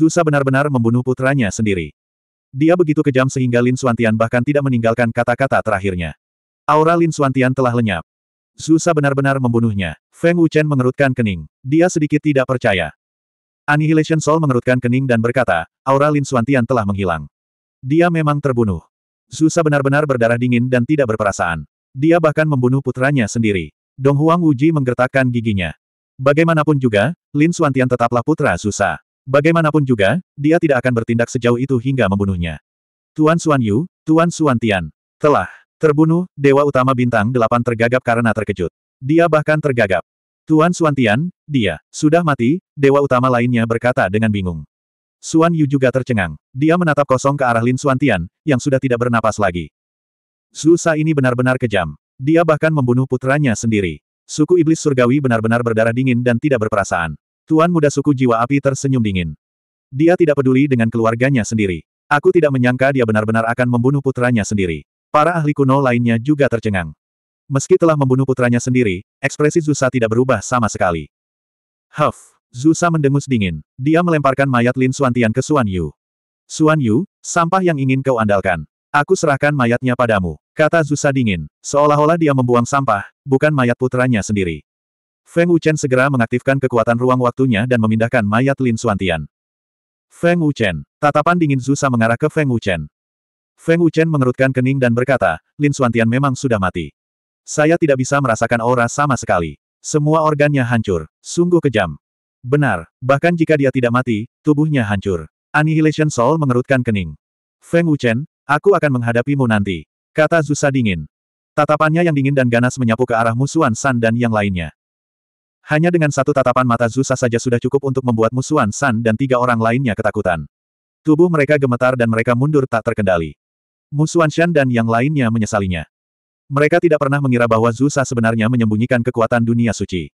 Zusa benar-benar membunuh putranya sendiri. Dia begitu kejam sehingga Lin Suantian bahkan tidak meninggalkan kata-kata terakhirnya. Aura Lin Suantian telah lenyap. Zusa benar-benar membunuhnya. Feng Wuchen mengerutkan kening. Dia sedikit tidak percaya. Annihilation Soul mengerutkan kening dan berkata, aura Lin Suantian telah menghilang. Dia memang terbunuh. Zusa benar-benar berdarah dingin dan tidak berperasaan. Dia bahkan membunuh putranya sendiri. Dong Huang Wuji menggertakkan giginya. Bagaimanapun juga, Lin Suantian tetaplah putra Zusa. Bagaimanapun juga, dia tidak akan bertindak sejauh itu hingga membunuhnya. Tuan Suan Yu, Tuan Suan Tian, telah terbunuh, Dewa Utama Bintang Delapan tergagap karena terkejut. Dia bahkan tergagap. Tuan Suan Tian, dia, sudah mati, Dewa Utama lainnya berkata dengan bingung. Suan Yu juga tercengang. Dia menatap kosong ke arah Lin Suan Tian, yang sudah tidak bernapas lagi. Susah ini benar-benar kejam. Dia bahkan membunuh putranya sendiri. Suku Iblis Surgawi benar-benar berdarah dingin dan tidak berperasaan. Tuan muda suku jiwa api tersenyum dingin. Dia tidak peduli dengan keluarganya sendiri. Aku tidak menyangka dia benar-benar akan membunuh putranya sendiri. Para ahli kuno lainnya juga tercengang. Meski telah membunuh putranya sendiri, ekspresi Zusa tidak berubah sama sekali. Huff! Zusa mendengus dingin. Dia melemparkan mayat Lin Suantian ke Suan Yu. Suan Yu, sampah yang ingin kau andalkan. Aku serahkan mayatnya padamu, kata Zusa dingin, seolah-olah dia membuang sampah, bukan mayat putranya sendiri. Feng Wuchen segera mengaktifkan kekuatan ruang waktunya dan memindahkan mayat Lin Suantian. Feng Wuchen. Tatapan dingin Zusa mengarah ke Feng Wuchen. Feng Wuchen mengerutkan kening dan berkata, Lin Suantian memang sudah mati. Saya tidak bisa merasakan aura sama sekali. Semua organnya hancur. Sungguh kejam. Benar, bahkan jika dia tidak mati, tubuhnya hancur. Annihilation Soul mengerutkan kening. Feng Wuchen, aku akan menghadapimu nanti. Kata Zusa dingin. Tatapannya yang dingin dan ganas menyapu ke arah musuhan San dan yang lainnya. Hanya dengan satu tatapan mata Zusa saja sudah cukup untuk membuat musuhan San dan tiga orang lainnya ketakutan. Tubuh mereka gemetar dan mereka mundur tak terkendali. Musuhan Shan dan yang lainnya menyesalinya. Mereka tidak pernah mengira bahwa Zusa sebenarnya menyembunyikan kekuatan dunia suci.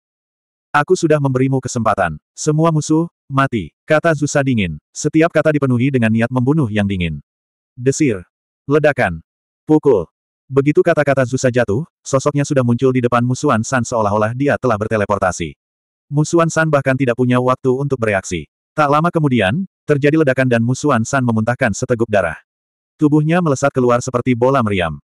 Aku sudah memberimu kesempatan. Semua musuh, mati, kata Zusa dingin. Setiap kata dipenuhi dengan niat membunuh yang dingin. Desir. Ledakan. Pukul. Begitu kata-kata Zusa jatuh, sosoknya sudah muncul di depan Musuan San seolah-olah dia telah berteleportasi. Musuan San bahkan tidak punya waktu untuk bereaksi. Tak lama kemudian, terjadi ledakan dan Musuan San memuntahkan seteguk darah. Tubuhnya melesat keluar seperti bola meriam.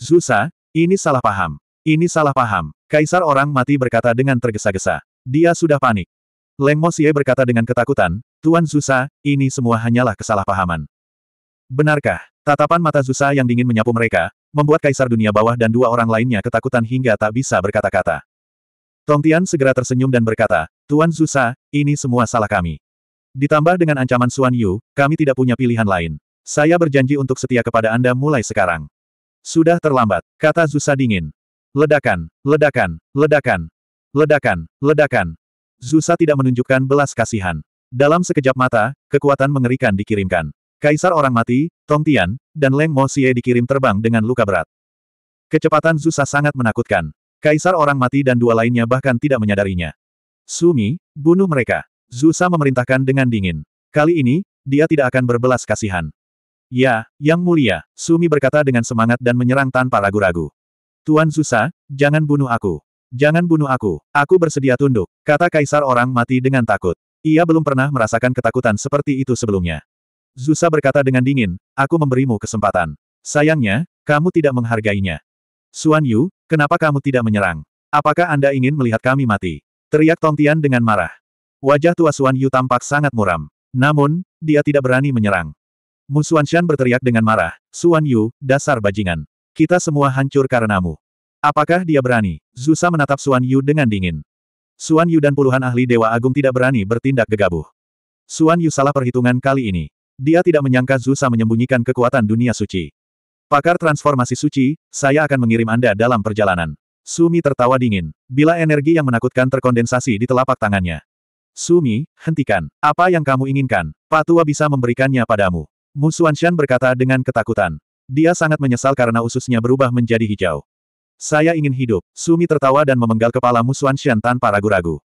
Zusa, ini salah paham. Ini salah paham. Kaisar orang mati berkata dengan tergesa-gesa. Dia sudah panik. Leng Mo berkata dengan ketakutan, Tuan Zusa, ini semua hanyalah kesalahpahaman. Benarkah? Tatapan mata Zusa yang dingin menyapu mereka, membuat kaisar dunia bawah dan dua orang lainnya ketakutan hingga tak bisa berkata-kata. Tong Tian segera tersenyum dan berkata, Tuan Zusa, ini semua salah kami. Ditambah dengan ancaman Suan Yu, kami tidak punya pilihan lain. Saya berjanji untuk setia kepada Anda mulai sekarang. Sudah terlambat, kata Zusa dingin. Ledakan, ledakan, ledakan, ledakan, ledakan. Zusa tidak menunjukkan belas kasihan. Dalam sekejap mata, kekuatan mengerikan dikirimkan. Kaisar Orang Mati, Tong Tian, dan Leng Mo Xie dikirim terbang dengan luka berat. Kecepatan Zusa sangat menakutkan. Kaisar Orang Mati dan dua lainnya bahkan tidak menyadarinya. Sumi, bunuh mereka. Zusa memerintahkan dengan dingin. Kali ini, dia tidak akan berbelas kasihan. Ya, Yang Mulia, Sumi berkata dengan semangat dan menyerang tanpa ragu-ragu. Tuan Zusa, jangan bunuh aku. Jangan bunuh aku, aku bersedia tunduk, kata kaisar orang mati dengan takut. Ia belum pernah merasakan ketakutan seperti itu sebelumnya. Zusa berkata dengan dingin, aku memberimu kesempatan. Sayangnya, kamu tidak menghargainya. Suan Yu, kenapa kamu tidak menyerang? Apakah Anda ingin melihat kami mati? Teriak Tong Tian dengan marah. Wajah tua Suan Yu tampak sangat muram. Namun, dia tidak berani menyerang. Mu Shan berteriak dengan marah, Suan Yu, dasar bajingan. Kita semua hancur karenamu. Apakah dia berani? Zusa menatap Suan Yu dengan dingin. Suan Yu dan puluhan ahli Dewa Agung tidak berani bertindak gegabah. Suan Yu salah perhitungan kali ini. Dia tidak menyangka Zusa menyembunyikan kekuatan dunia suci. Pakar transformasi suci, saya akan mengirim Anda dalam perjalanan. Sumi tertawa dingin. Bila energi yang menakutkan terkondensasi di telapak tangannya. Sumi, hentikan. Apa yang kamu inginkan? Patua bisa memberikannya padamu. Shan berkata dengan ketakutan. Dia sangat menyesal karena ususnya berubah menjadi hijau. Saya ingin hidup. Sumi tertawa dan memenggal kepala Shan tanpa ragu-ragu.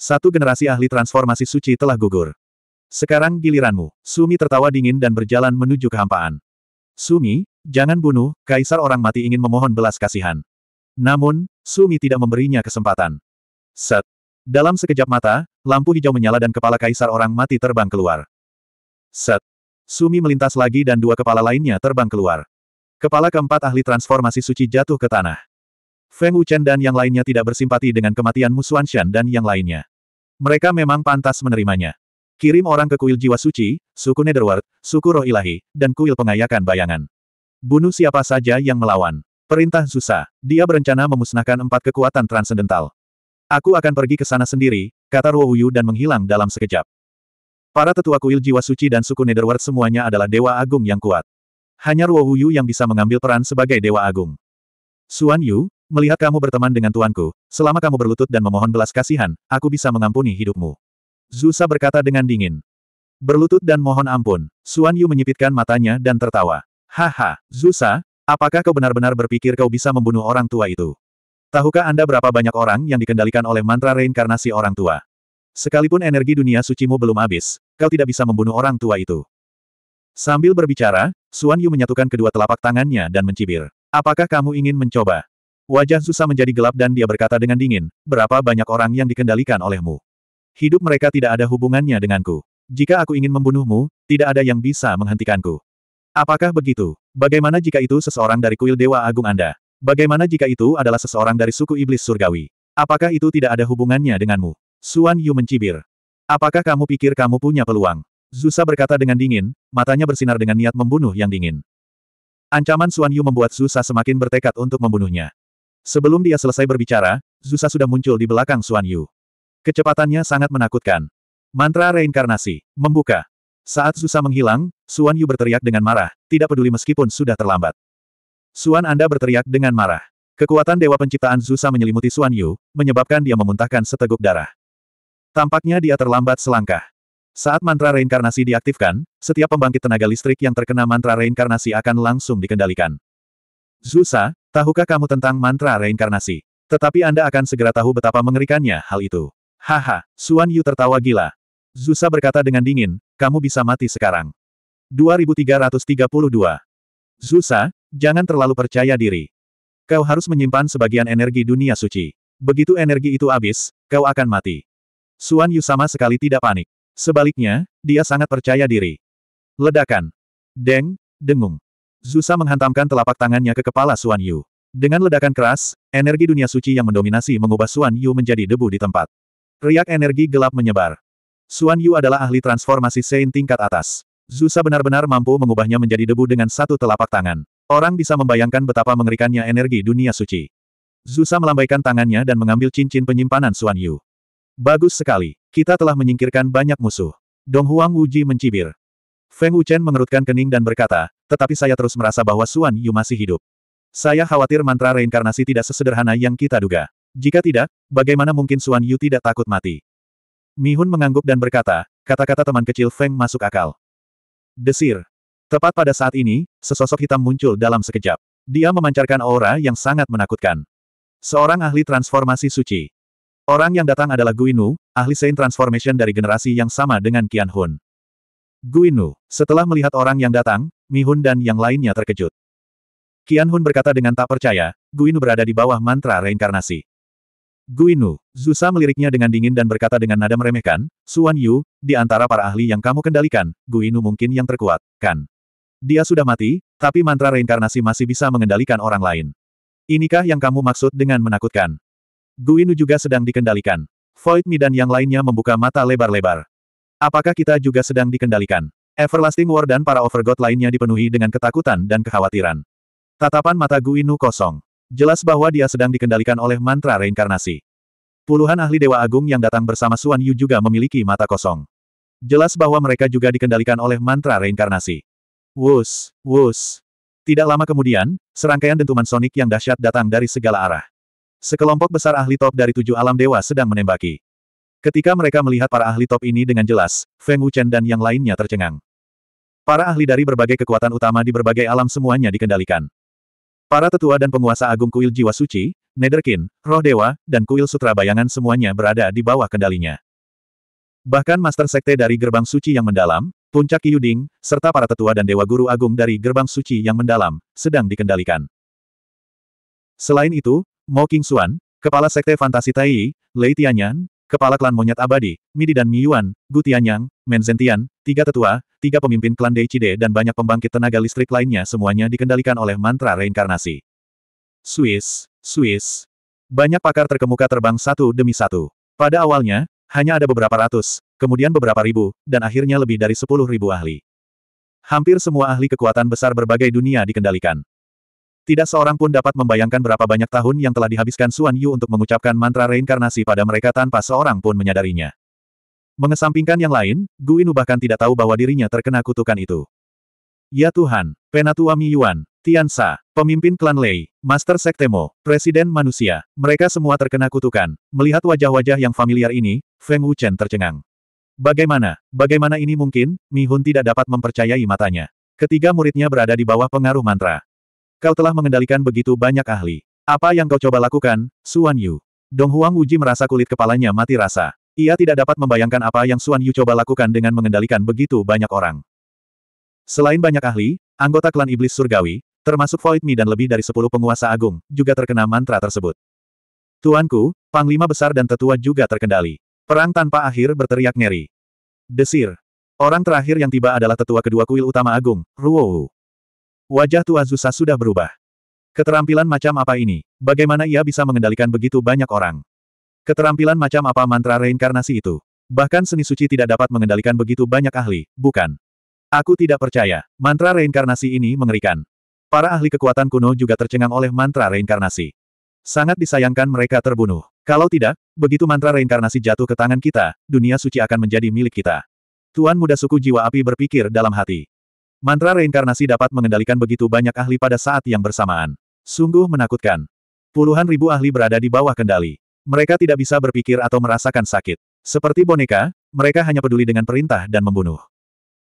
Satu generasi ahli transformasi suci telah gugur. Sekarang giliranmu. Sumi tertawa dingin dan berjalan menuju kehampaan. Sumi, jangan bunuh, kaisar orang mati ingin memohon belas kasihan. Namun, Sumi tidak memberinya kesempatan. Set. Dalam sekejap mata, lampu hijau menyala dan kepala kaisar orang mati terbang keluar. Set. Sumi melintas lagi dan dua kepala lainnya terbang keluar. Kepala keempat ahli transformasi suci jatuh ke tanah. Feng Wuchen dan yang lainnya tidak bersimpati dengan kematian Musuan Shan dan yang lainnya. Mereka memang pantas menerimanya. Kirim orang ke kuil jiwa suci, suku Netherworld, suku roh ilahi, dan kuil pengayakan bayangan. Bunuh siapa saja yang melawan. Perintah susah. Dia berencana memusnahkan empat kekuatan transendental. Aku akan pergi ke sana sendiri, kata Ruo dan menghilang dalam sekejap. Para tetua kuil jiwa suci dan suku Netherworld semuanya adalah dewa agung yang kuat. Hanya Ruo yang bisa mengambil peran sebagai dewa agung. Suan Yu, melihat kamu berteman dengan tuanku, selama kamu berlutut dan memohon belas kasihan, aku bisa mengampuni hidupmu. Zusa berkata dengan dingin. Berlutut dan mohon ampun, Suan Yu menyipitkan matanya dan tertawa. Haha, Zusa, apakah kau benar-benar berpikir kau bisa membunuh orang tua itu? Tahukah Anda berapa banyak orang yang dikendalikan oleh mantra reinkarnasi orang tua? Sekalipun energi dunia sucimu belum habis, kau tidak bisa membunuh orang tua itu. Sambil berbicara, Suan Yu menyatukan kedua telapak tangannya dan mencibir. Apakah kamu ingin mencoba? Wajah Zusa menjadi gelap dan dia berkata dengan dingin, berapa banyak orang yang dikendalikan olehmu? Hidup mereka tidak ada hubungannya denganku. Jika aku ingin membunuhmu, tidak ada yang bisa menghentikanku. Apakah begitu? Bagaimana jika itu seseorang dari kuil Dewa Agung Anda? Bagaimana jika itu adalah seseorang dari suku iblis surgawi? Apakah itu tidak ada hubungannya denganmu? Suan Yu mencibir. Apakah kamu pikir kamu punya peluang? Zusa berkata dengan dingin, matanya bersinar dengan niat membunuh yang dingin. Ancaman Suan Yu membuat Zusa semakin bertekad untuk membunuhnya. Sebelum dia selesai berbicara, Zusa sudah muncul di belakang Suan Yu. Kecepatannya sangat menakutkan. Mantra reinkarnasi, membuka. Saat susah menghilang, Suan Yu berteriak dengan marah, tidak peduli meskipun sudah terlambat. Suan Anda berteriak dengan marah. Kekuatan Dewa Penciptaan Zusa menyelimuti Suan Yu, menyebabkan dia memuntahkan seteguk darah. Tampaknya dia terlambat selangkah. Saat mantra reinkarnasi diaktifkan, setiap pembangkit tenaga listrik yang terkena mantra reinkarnasi akan langsung dikendalikan. Zusa, tahukah kamu tentang mantra reinkarnasi? Tetapi Anda akan segera tahu betapa mengerikannya hal itu. Haha, Suan Yu tertawa gila. Zusa berkata dengan dingin, kamu bisa mati sekarang. 2332. Zusa, jangan terlalu percaya diri. Kau harus menyimpan sebagian energi dunia suci. Begitu energi itu habis, kau akan mati. Suan Yu sama sekali tidak panik. Sebaliknya, dia sangat percaya diri. Ledakan. Deng, dengung. Zusa menghantamkan telapak tangannya ke kepala Suan Yu. Dengan ledakan keras, energi dunia suci yang mendominasi mengubah Suan Yu menjadi debu di tempat. Riak energi gelap menyebar. Xuan Yu adalah ahli transformasi Sein tingkat atas. Zusa benar-benar mampu mengubahnya menjadi debu dengan satu telapak tangan. Orang bisa membayangkan betapa mengerikannya energi dunia suci. Zusa melambaikan tangannya dan mengambil cincin penyimpanan Xuan Yu. Bagus sekali. Kita telah menyingkirkan banyak musuh. Dong Huang Wuji mencibir. Feng Wuchen mengerutkan kening dan berkata, tetapi saya terus merasa bahwa Xuan Yu masih hidup. Saya khawatir mantra reinkarnasi tidak sesederhana yang kita duga. Jika tidak, bagaimana mungkin Suan Yu tidak takut mati? Mi Mihun mengangguk dan berkata, kata-kata teman kecil Feng masuk akal. Desir. Tepat pada saat ini, sesosok hitam muncul dalam sekejap. Dia memancarkan aura yang sangat menakutkan. Seorang ahli transformasi suci. Orang yang datang adalah Guinu, ahli Saint Transformation dari generasi yang sama dengan Qian Hun. Guinu, setelah melihat orang yang datang, Mi Mihun dan yang lainnya terkejut. Qian Hun berkata dengan tak percaya, Guinu berada di bawah mantra reinkarnasi. Guinu, Zusa meliriknya dengan dingin dan berkata dengan nada meremehkan, Suan Yu, di antara para ahli yang kamu kendalikan, Guinu mungkin yang terkuat, kan? Dia sudah mati, tapi mantra reinkarnasi masih bisa mengendalikan orang lain. Inikah yang kamu maksud dengan menakutkan? Guinu juga sedang dikendalikan. Void Mi dan yang lainnya membuka mata lebar-lebar. Apakah kita juga sedang dikendalikan? Everlasting War dan para Overgod lainnya dipenuhi dengan ketakutan dan kekhawatiran. Tatapan mata Guinu kosong. Jelas bahwa dia sedang dikendalikan oleh mantra reinkarnasi. Puluhan ahli Dewa Agung yang datang bersama Suan Yu juga memiliki mata kosong. Jelas bahwa mereka juga dikendalikan oleh mantra reinkarnasi. Wus, wus. Tidak lama kemudian, serangkaian dentuman sonik yang dahsyat datang dari segala arah. Sekelompok besar ahli top dari tujuh alam dewa sedang menembaki. Ketika mereka melihat para ahli top ini dengan jelas, Feng Wuchen dan yang lainnya tercengang. Para ahli dari berbagai kekuatan utama di berbagai alam semuanya dikendalikan. Para tetua dan penguasa agung kuil jiwa suci, Netherkin, roh dewa, dan kuil sutra bayangan semuanya berada di bawah kendalinya. Bahkan Master Sekte dari Gerbang Suci yang mendalam, Puncak Yuding, serta para tetua dan Dewa Guru Agung dari Gerbang Suci yang mendalam, sedang dikendalikan. Selain itu, Mo King Xuan, Kepala Sekte Fantasi Tai, Lei Tianyan, Kepala klan monyet abadi, Midi dan Miyuan, Gu Tianyang, Men Zentian, tiga tetua, tiga pemimpin klan Deichide dan banyak pembangkit tenaga listrik lainnya semuanya dikendalikan oleh mantra reinkarnasi. Swiss, Swiss. Banyak pakar terkemuka terbang satu demi satu. Pada awalnya, hanya ada beberapa ratus, kemudian beberapa ribu, dan akhirnya lebih dari sepuluh ribu ahli. Hampir semua ahli kekuatan besar berbagai dunia dikendalikan. Tidak seorang pun dapat membayangkan berapa banyak tahun yang telah dihabiskan Suan Yu untuk mengucapkan mantra reinkarnasi pada mereka tanpa seorang pun menyadarinya. Mengesampingkan yang lain, Guinu bahkan tidak tahu bahwa dirinya terkena kutukan itu. Ya Tuhan, Penatua Mi Yuan, Tian Tiansa, pemimpin klan Lei, Master Sektemo, Presiden Manusia, mereka semua terkena kutukan. Melihat wajah-wajah yang familiar ini, Feng Wuchen tercengang. Bagaimana, bagaimana ini mungkin? Mi Hun tidak dapat mempercayai matanya. Ketiga muridnya berada di bawah pengaruh mantra. Kau telah mengendalikan begitu banyak ahli. Apa yang kau coba lakukan, Suan Yu? Dong Huang Wuji merasa kulit kepalanya mati rasa. Ia tidak dapat membayangkan apa yang Suan Yu coba lakukan dengan mengendalikan begitu banyak orang. Selain banyak ahli, anggota klan iblis surgawi, termasuk Void Mi dan lebih dari sepuluh penguasa agung, juga terkena mantra tersebut. Tuanku, Panglima Besar dan Tetua juga terkendali. Perang tanpa akhir berteriak ngeri. Desir. Orang terakhir yang tiba adalah tetua kedua kuil utama agung, Ruowu. Wajah tua Zusa sudah berubah. Keterampilan macam apa ini? Bagaimana ia bisa mengendalikan begitu banyak orang? Keterampilan macam apa mantra reinkarnasi itu? Bahkan seni suci tidak dapat mengendalikan begitu banyak ahli, bukan? Aku tidak percaya. Mantra reinkarnasi ini mengerikan. Para ahli kekuatan kuno juga tercengang oleh mantra reinkarnasi. Sangat disayangkan mereka terbunuh. Kalau tidak, begitu mantra reinkarnasi jatuh ke tangan kita, dunia suci akan menjadi milik kita. Tuan muda suku jiwa api berpikir dalam hati. Mantra reinkarnasi dapat mengendalikan begitu banyak ahli pada saat yang bersamaan. Sungguh menakutkan. Puluhan ribu ahli berada di bawah kendali. Mereka tidak bisa berpikir atau merasakan sakit. Seperti boneka, mereka hanya peduli dengan perintah dan membunuh.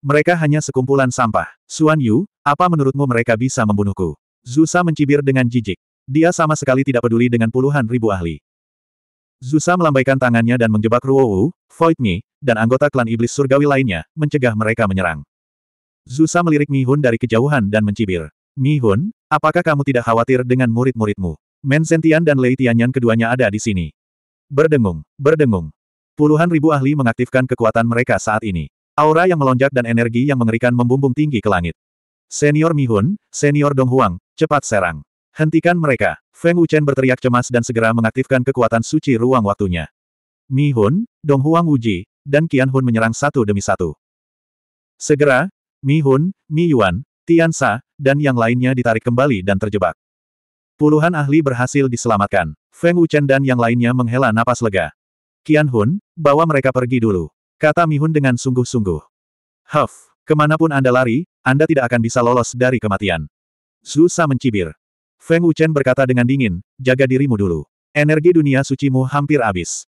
Mereka hanya sekumpulan sampah. Suan Yu, apa menurutmu mereka bisa membunuhku? Zusa mencibir dengan jijik. Dia sama sekali tidak peduli dengan puluhan ribu ahli. Zusa melambaikan tangannya dan menjebak Ruowu, Void Me, dan anggota klan iblis surgawi lainnya, mencegah mereka menyerang. Zusa melirik Mi Mihun dari kejauhan dan mencibir. Mi Mihun, apakah kamu tidak khawatir dengan murid-muridmu? Men Sentian dan Lei Tianyan keduanya ada di sini. Berdengung, berdengung. Puluhan ribu ahli mengaktifkan kekuatan mereka saat ini. Aura yang melonjak dan energi yang mengerikan membumbung tinggi ke langit. Senior Mi Mihun, Senior Dong Huang, cepat serang. Hentikan mereka. Feng Wuchen berteriak cemas dan segera mengaktifkan kekuatan suci ruang waktunya. Mi Hun, Dong Huang Wuji, dan Qian Hun menyerang satu demi satu. Segera, Mi Hun, Mi Yuan, Tian Sa, dan yang lainnya ditarik kembali dan terjebak. Puluhan ahli berhasil diselamatkan. Feng Wuchen dan yang lainnya menghela napas lega. Qian Hun, bawa mereka pergi dulu. Kata Mi Hun dengan sungguh-sungguh. Huff, kemanapun Anda lari, Anda tidak akan bisa lolos dari kematian. Zhu mencibir. Feng Wuchen berkata dengan dingin, jaga dirimu dulu. Energi dunia sucimu hampir habis.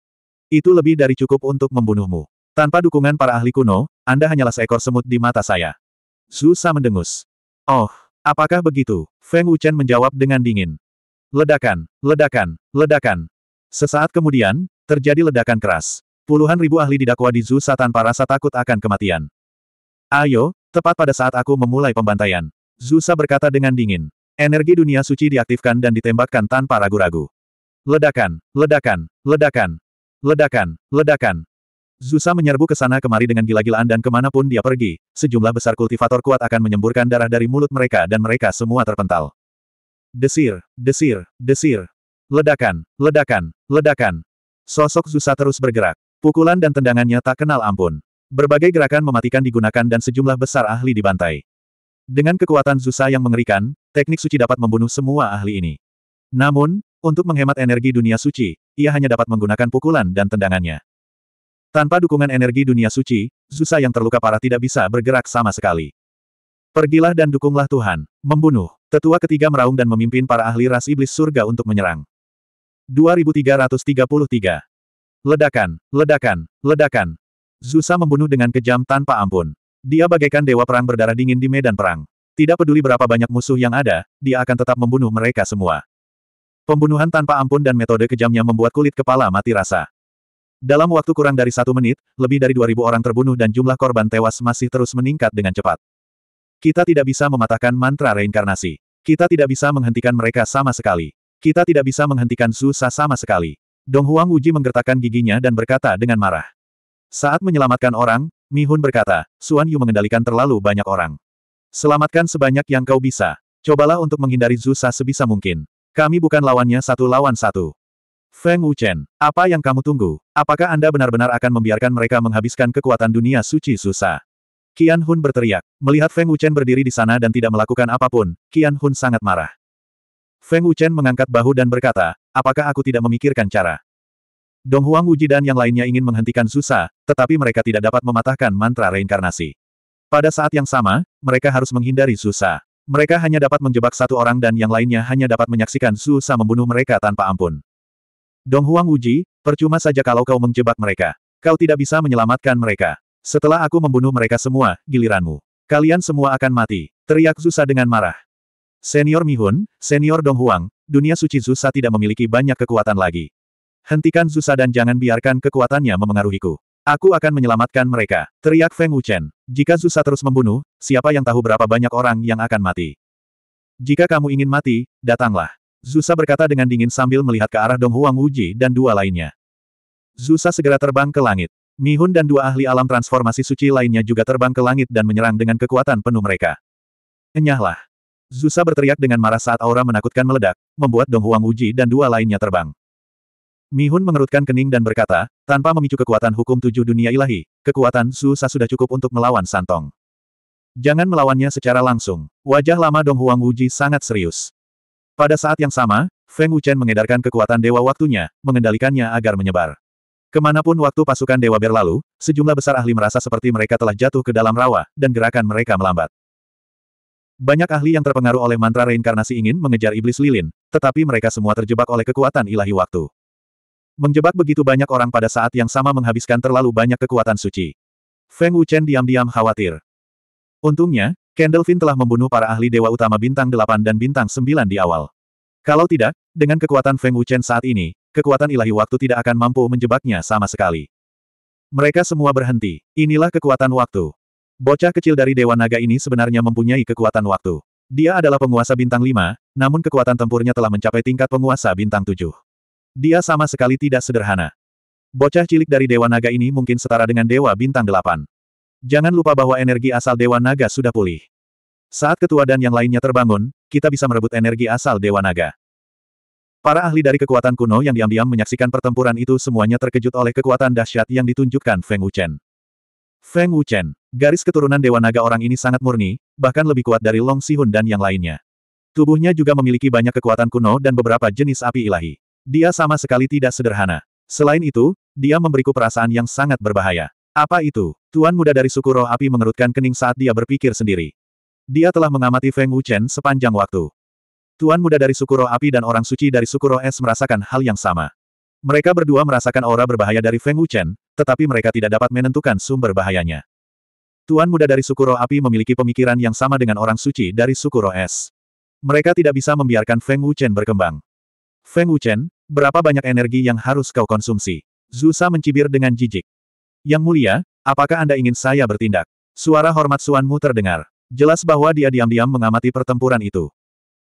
Itu lebih dari cukup untuk membunuhmu. Tanpa dukungan para ahli kuno, Anda hanyalah seekor semut di mata saya. Zusa mendengus. Oh, apakah begitu? Feng Wuchen menjawab dengan dingin. Ledakan, ledakan, ledakan. Sesaat kemudian, terjadi ledakan keras. Puluhan ribu ahli didakwa di Zusa tanpa rasa takut akan kematian. Ayo, tepat pada saat aku memulai pembantaian. Zusa berkata dengan dingin. Energi dunia suci diaktifkan dan ditembakkan tanpa ragu-ragu. Ledakan, ledakan, ledakan, ledakan, ledakan. Zusa menyerbu ke sana kemari dengan gila-gilaan dan kemanapun dia pergi, sejumlah besar kultivator kuat akan menyemburkan darah dari mulut mereka dan mereka semua terpental. Desir, desir, desir. Ledakan, ledakan, ledakan. Sosok Zusa terus bergerak. Pukulan dan tendangannya tak kenal ampun. Berbagai gerakan mematikan digunakan dan sejumlah besar ahli dibantai. Dengan kekuatan Zusa yang mengerikan, teknik suci dapat membunuh semua ahli ini. Namun, untuk menghemat energi dunia suci, ia hanya dapat menggunakan pukulan dan tendangannya. Tanpa dukungan energi dunia suci, Zusa yang terluka parah tidak bisa bergerak sama sekali. Pergilah dan dukunglah Tuhan. Membunuh. Tetua ketiga meraung dan memimpin para ahli ras iblis surga untuk menyerang. 2333. Ledakan, ledakan, ledakan. Zusa membunuh dengan kejam tanpa ampun. Dia bagaikan dewa perang berdarah dingin di medan perang. Tidak peduli berapa banyak musuh yang ada, dia akan tetap membunuh mereka semua. Pembunuhan tanpa ampun dan metode kejamnya membuat kulit kepala mati rasa. Dalam waktu kurang dari satu menit, lebih dari 2.000 orang terbunuh dan jumlah korban tewas masih terus meningkat dengan cepat. Kita tidak bisa mematahkan mantra reinkarnasi. Kita tidak bisa menghentikan mereka sama sekali. Kita tidak bisa menghentikan susah sama sekali. Dong Huang Uji menggertakkan giginya dan berkata dengan marah. Saat menyelamatkan orang, Mi Hun berkata, Suan Yu mengendalikan terlalu banyak orang. Selamatkan sebanyak yang kau bisa. Cobalah untuk menghindari Zusa sebisa mungkin. Kami bukan lawannya satu lawan satu. Feng Wuchen, apa yang kamu tunggu? Apakah Anda benar-benar akan membiarkan mereka menghabiskan kekuatan dunia suci susah? Qian Hun berteriak. Melihat Feng Wuchen berdiri di sana dan tidak melakukan apapun, Qian Hun sangat marah. Feng Wuchen mengangkat bahu dan berkata, apakah aku tidak memikirkan cara? Dong Huang Wuji dan yang lainnya ingin menghentikan Susa, tetapi mereka tidak dapat mematahkan mantra reinkarnasi. Pada saat yang sama, mereka harus menghindari Susa. Mereka hanya dapat menjebak satu orang dan yang lainnya hanya dapat menyaksikan Susa membunuh mereka tanpa ampun. Dong Huang uji, percuma saja kalau kau menjebak mereka. Kau tidak bisa menyelamatkan mereka. Setelah aku membunuh mereka semua, giliranmu. Kalian semua akan mati. Teriak Zusa dengan marah. Senior Mihun, Senior Dong Huang, dunia suci Zusa tidak memiliki banyak kekuatan lagi. Hentikan Zusa dan jangan biarkan kekuatannya memengaruhiku. Aku akan menyelamatkan mereka, teriak Feng Wuchen. Jika Zusa terus membunuh, siapa yang tahu berapa banyak orang yang akan mati. Jika kamu ingin mati, datanglah. Zusa berkata dengan dingin sambil melihat ke arah Dong Huang Wuji dan dua lainnya. Zusa segera terbang ke langit. Mihun dan dua ahli alam transformasi suci lainnya juga terbang ke langit dan menyerang dengan kekuatan penuh mereka. Enyahlah. Zusa berteriak dengan marah saat aura menakutkan meledak, membuat Dong Huang Wuji dan dua lainnya terbang. Mihun mengerutkan kening dan berkata, tanpa memicu kekuatan hukum tujuh dunia ilahi, kekuatan Zusa sudah cukup untuk melawan Santong. Jangan melawannya secara langsung. Wajah lama Dong Huang Wuji sangat serius. Pada saat yang sama, Feng Wuchen mengedarkan kekuatan dewa waktunya, mengendalikannya agar menyebar. Kemanapun waktu pasukan dewa berlalu, sejumlah besar ahli merasa seperti mereka telah jatuh ke dalam rawa, dan gerakan mereka melambat. Banyak ahli yang terpengaruh oleh mantra reinkarnasi ingin mengejar iblis lilin, tetapi mereka semua terjebak oleh kekuatan ilahi waktu. Menjebak begitu banyak orang pada saat yang sama menghabiskan terlalu banyak kekuatan suci. Feng Wuchen diam-diam khawatir. Untungnya, Kendelvin telah membunuh para ahli Dewa Utama Bintang 8 dan Bintang 9 di awal. Kalau tidak, dengan kekuatan Feng Wuchen saat ini, kekuatan ilahi waktu tidak akan mampu menjebaknya sama sekali. Mereka semua berhenti. Inilah kekuatan waktu. Bocah kecil dari Dewa Naga ini sebenarnya mempunyai kekuatan waktu. Dia adalah penguasa bintang 5, namun kekuatan tempurnya telah mencapai tingkat penguasa bintang 7. Dia sama sekali tidak sederhana. Bocah cilik dari Dewa Naga ini mungkin setara dengan Dewa Bintang 8. Jangan lupa bahwa energi asal Dewa Naga sudah pulih. Saat ketua dan yang lainnya terbangun, kita bisa merebut energi asal Dewa Naga. Para ahli dari kekuatan kuno yang diam-diam menyaksikan pertempuran itu semuanya terkejut oleh kekuatan dahsyat yang ditunjukkan Feng Wuchen. Feng Wuchen, garis keturunan Dewa Naga orang ini sangat murni, bahkan lebih kuat dari Long Sihun dan yang lainnya. Tubuhnya juga memiliki banyak kekuatan kuno dan beberapa jenis api ilahi. Dia sama sekali tidak sederhana. Selain itu, dia memberiku perasaan yang sangat berbahaya. Apa itu? Tuan muda dari suku roh api mengerutkan kening saat dia berpikir sendiri. Dia telah mengamati Feng Wuchen sepanjang waktu. Tuan muda dari suku roh api dan orang suci dari suku roh es merasakan hal yang sama. Mereka berdua merasakan aura berbahaya dari Feng Wuchen, tetapi mereka tidak dapat menentukan sumber bahayanya. Tuan muda dari suku roh api memiliki pemikiran yang sama dengan orang suci dari suku roh es. Mereka tidak bisa membiarkan Feng Wuchen berkembang. Feng Wuchen, berapa banyak energi yang harus kau konsumsi? Zusa mencibir dengan jijik. Yang mulia, Apakah Anda ingin saya bertindak? Suara hormat Suanmu terdengar. Jelas bahwa dia diam-diam mengamati pertempuran itu.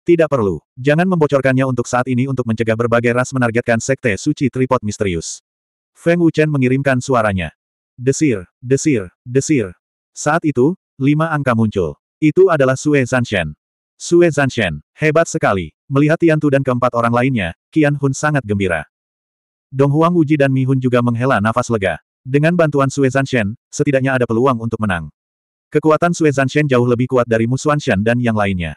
Tidak perlu. Jangan membocorkannya untuk saat ini untuk mencegah berbagai ras menargetkan Sekte Suci Tripod Misterius. Feng Wuchen mengirimkan suaranya. Desir, desir, desir. Saat itu, lima angka muncul. Itu adalah Sue Zanshen. Sue Zanshen, hebat sekali. Melihat Tiantu dan keempat orang lainnya, Qian Hun sangat gembira. Dong Huang Wujian dan Mi Hun juga menghela nafas lega. Dengan bantuan Sue Zanshen, setidaknya ada peluang untuk menang. Kekuatan Sue Zanshen jauh lebih kuat dari Musuan Shen dan yang lainnya.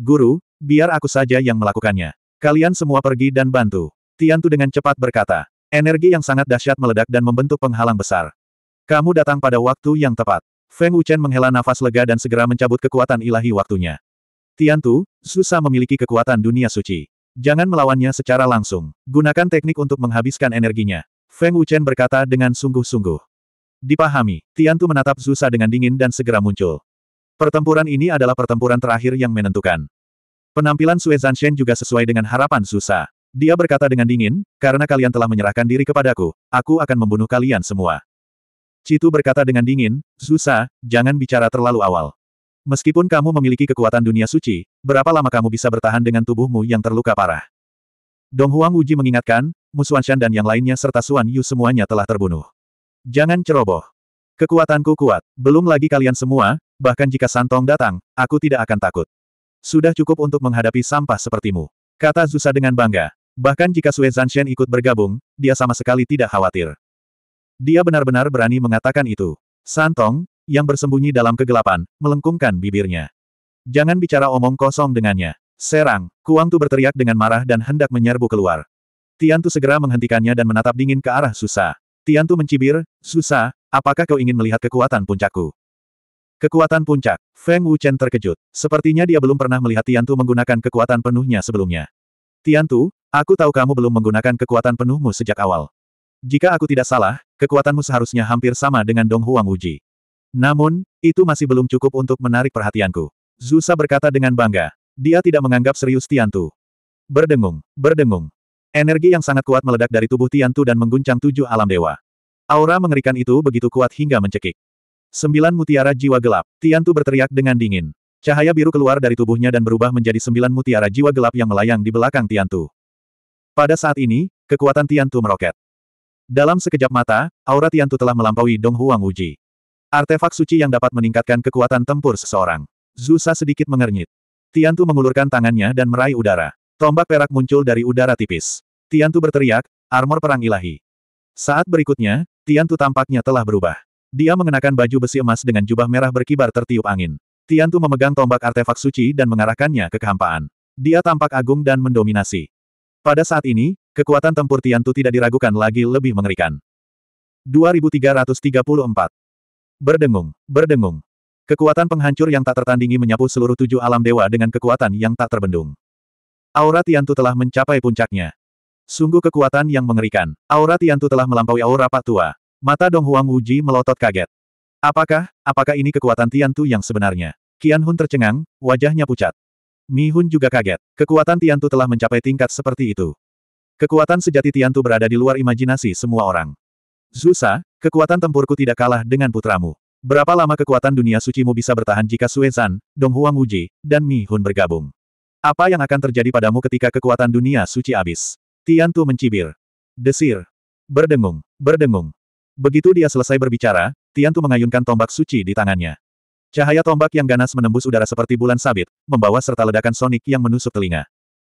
Guru, biar aku saja yang melakukannya. Kalian semua pergi dan bantu. Tian Tu dengan cepat berkata. Energi yang sangat dahsyat meledak dan membentuk penghalang besar. Kamu datang pada waktu yang tepat. Feng Wuchen menghela nafas lega dan segera mencabut kekuatan ilahi waktunya. Tian Tu, susah memiliki kekuatan dunia suci. Jangan melawannya secara langsung. Gunakan teknik untuk menghabiskan energinya. Feng Wuchen berkata dengan sungguh-sungguh. Dipahami, Tiantu menatap Zusa dengan dingin dan segera muncul. Pertempuran ini adalah pertempuran terakhir yang menentukan. Penampilan Sue Zanshen juga sesuai dengan harapan Zusa. Dia berkata dengan dingin, karena kalian telah menyerahkan diri kepadaku, aku akan membunuh kalian semua. Citu berkata dengan dingin, Zusa, jangan bicara terlalu awal. Meskipun kamu memiliki kekuatan dunia suci, berapa lama kamu bisa bertahan dengan tubuhmu yang terluka parah? Dong Huang Wuji mengingatkan, Shen dan yang lainnya serta Suan Yu semuanya telah terbunuh. Jangan ceroboh. Kekuatanku kuat, belum lagi kalian semua, bahkan jika Santong datang, aku tidak akan takut. Sudah cukup untuk menghadapi sampah sepertimu. Kata Zusa dengan bangga. Bahkan jika Sue Zanshen ikut bergabung, dia sama sekali tidak khawatir. Dia benar-benar berani mengatakan itu. Santong, yang bersembunyi dalam kegelapan, melengkungkan bibirnya. Jangan bicara omong kosong dengannya. Serang, Kuang Tu berteriak dengan marah dan hendak menyerbu keluar. Tian Tu segera menghentikannya dan menatap dingin ke arah Susa. Tian Tu mencibir, Susa, apakah kau ingin melihat kekuatan puncakku? Kekuatan puncak, Feng Wuchen terkejut. Sepertinya dia belum pernah melihat Tian Tu menggunakan kekuatan penuhnya sebelumnya. Tian Tu, aku tahu kamu belum menggunakan kekuatan penuhmu sejak awal. Jika aku tidak salah, kekuatanmu seharusnya hampir sama dengan Dong Huang Wuji. Namun, itu masih belum cukup untuk menarik perhatianku. Zusa berkata dengan bangga, dia tidak menganggap serius Tiantu. Berdengung, berdengung. Energi yang sangat kuat meledak dari tubuh Tiantu dan mengguncang tujuh alam dewa. Aura mengerikan itu begitu kuat hingga mencekik. Sembilan mutiara jiwa gelap, Tiantu berteriak dengan dingin. Cahaya biru keluar dari tubuhnya dan berubah menjadi sembilan mutiara jiwa gelap yang melayang di belakang Tiantu. Pada saat ini, kekuatan Tiantu meroket. Dalam sekejap mata, aura Tiantu telah melampaui Dong Huang Wuji. Artefak suci yang dapat meningkatkan kekuatan tempur seseorang. Zusa sedikit mengernyit. Tiantu mengulurkan tangannya dan meraih udara. Tombak perak muncul dari udara tipis. Tiantu berteriak, armor perang ilahi. Saat berikutnya, Tiantu tampaknya telah berubah. Dia mengenakan baju besi emas dengan jubah merah berkibar tertiup angin. Tiantu memegang tombak artefak suci dan mengarahkannya ke kehampaan. Dia tampak agung dan mendominasi. Pada saat ini, kekuatan tempur Tiantu tidak diragukan lagi lebih mengerikan. 2334. Berdengung, berdengung. Kekuatan penghancur yang tak tertandingi menyapu seluruh tujuh alam dewa dengan kekuatan yang tak terbendung. Aura Tiantu telah mencapai puncaknya. Sungguh kekuatan yang mengerikan. Aura Tiantu telah melampaui aura Pak Tua. Mata Dong Huang Wuji melotot kaget. Apakah, apakah ini kekuatan Tiantu yang sebenarnya? Qian Hun tercengang, wajahnya pucat. Mi Hun juga kaget. Kekuatan Tiantu telah mencapai tingkat seperti itu. Kekuatan sejati Tiantu berada di luar imajinasi semua orang. Zusa, kekuatan tempurku tidak kalah dengan putramu. Berapa lama kekuatan dunia suci mu bisa bertahan jika Suezan, Dong Huang Wuji, dan Mi Hun bergabung? Apa yang akan terjadi padamu ketika kekuatan dunia suci habis? Tian Tu mencibir. Desir. Berdengung. Berdengung. Begitu dia selesai berbicara, Tian Tu mengayunkan tombak suci di tangannya. Cahaya tombak yang ganas menembus udara seperti bulan sabit, membawa serta ledakan sonik yang menusuk telinga.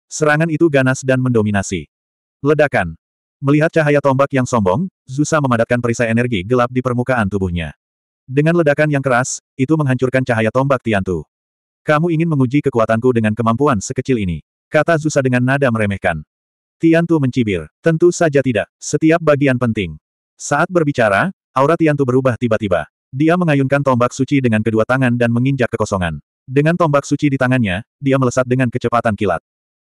Serangan itu ganas dan mendominasi. Ledakan. Melihat cahaya tombak yang sombong, Zusa memadatkan perisai energi gelap di permukaan tubuhnya. Dengan ledakan yang keras, itu menghancurkan cahaya tombak Tiantu. Kamu ingin menguji kekuatanku dengan kemampuan sekecil ini. Kata Zusa dengan nada meremehkan. Tiantu mencibir. Tentu saja tidak. Setiap bagian penting. Saat berbicara, aura Tiantu berubah tiba-tiba. Dia mengayunkan tombak suci dengan kedua tangan dan menginjak kekosongan. Dengan tombak suci di tangannya, dia melesat dengan kecepatan kilat.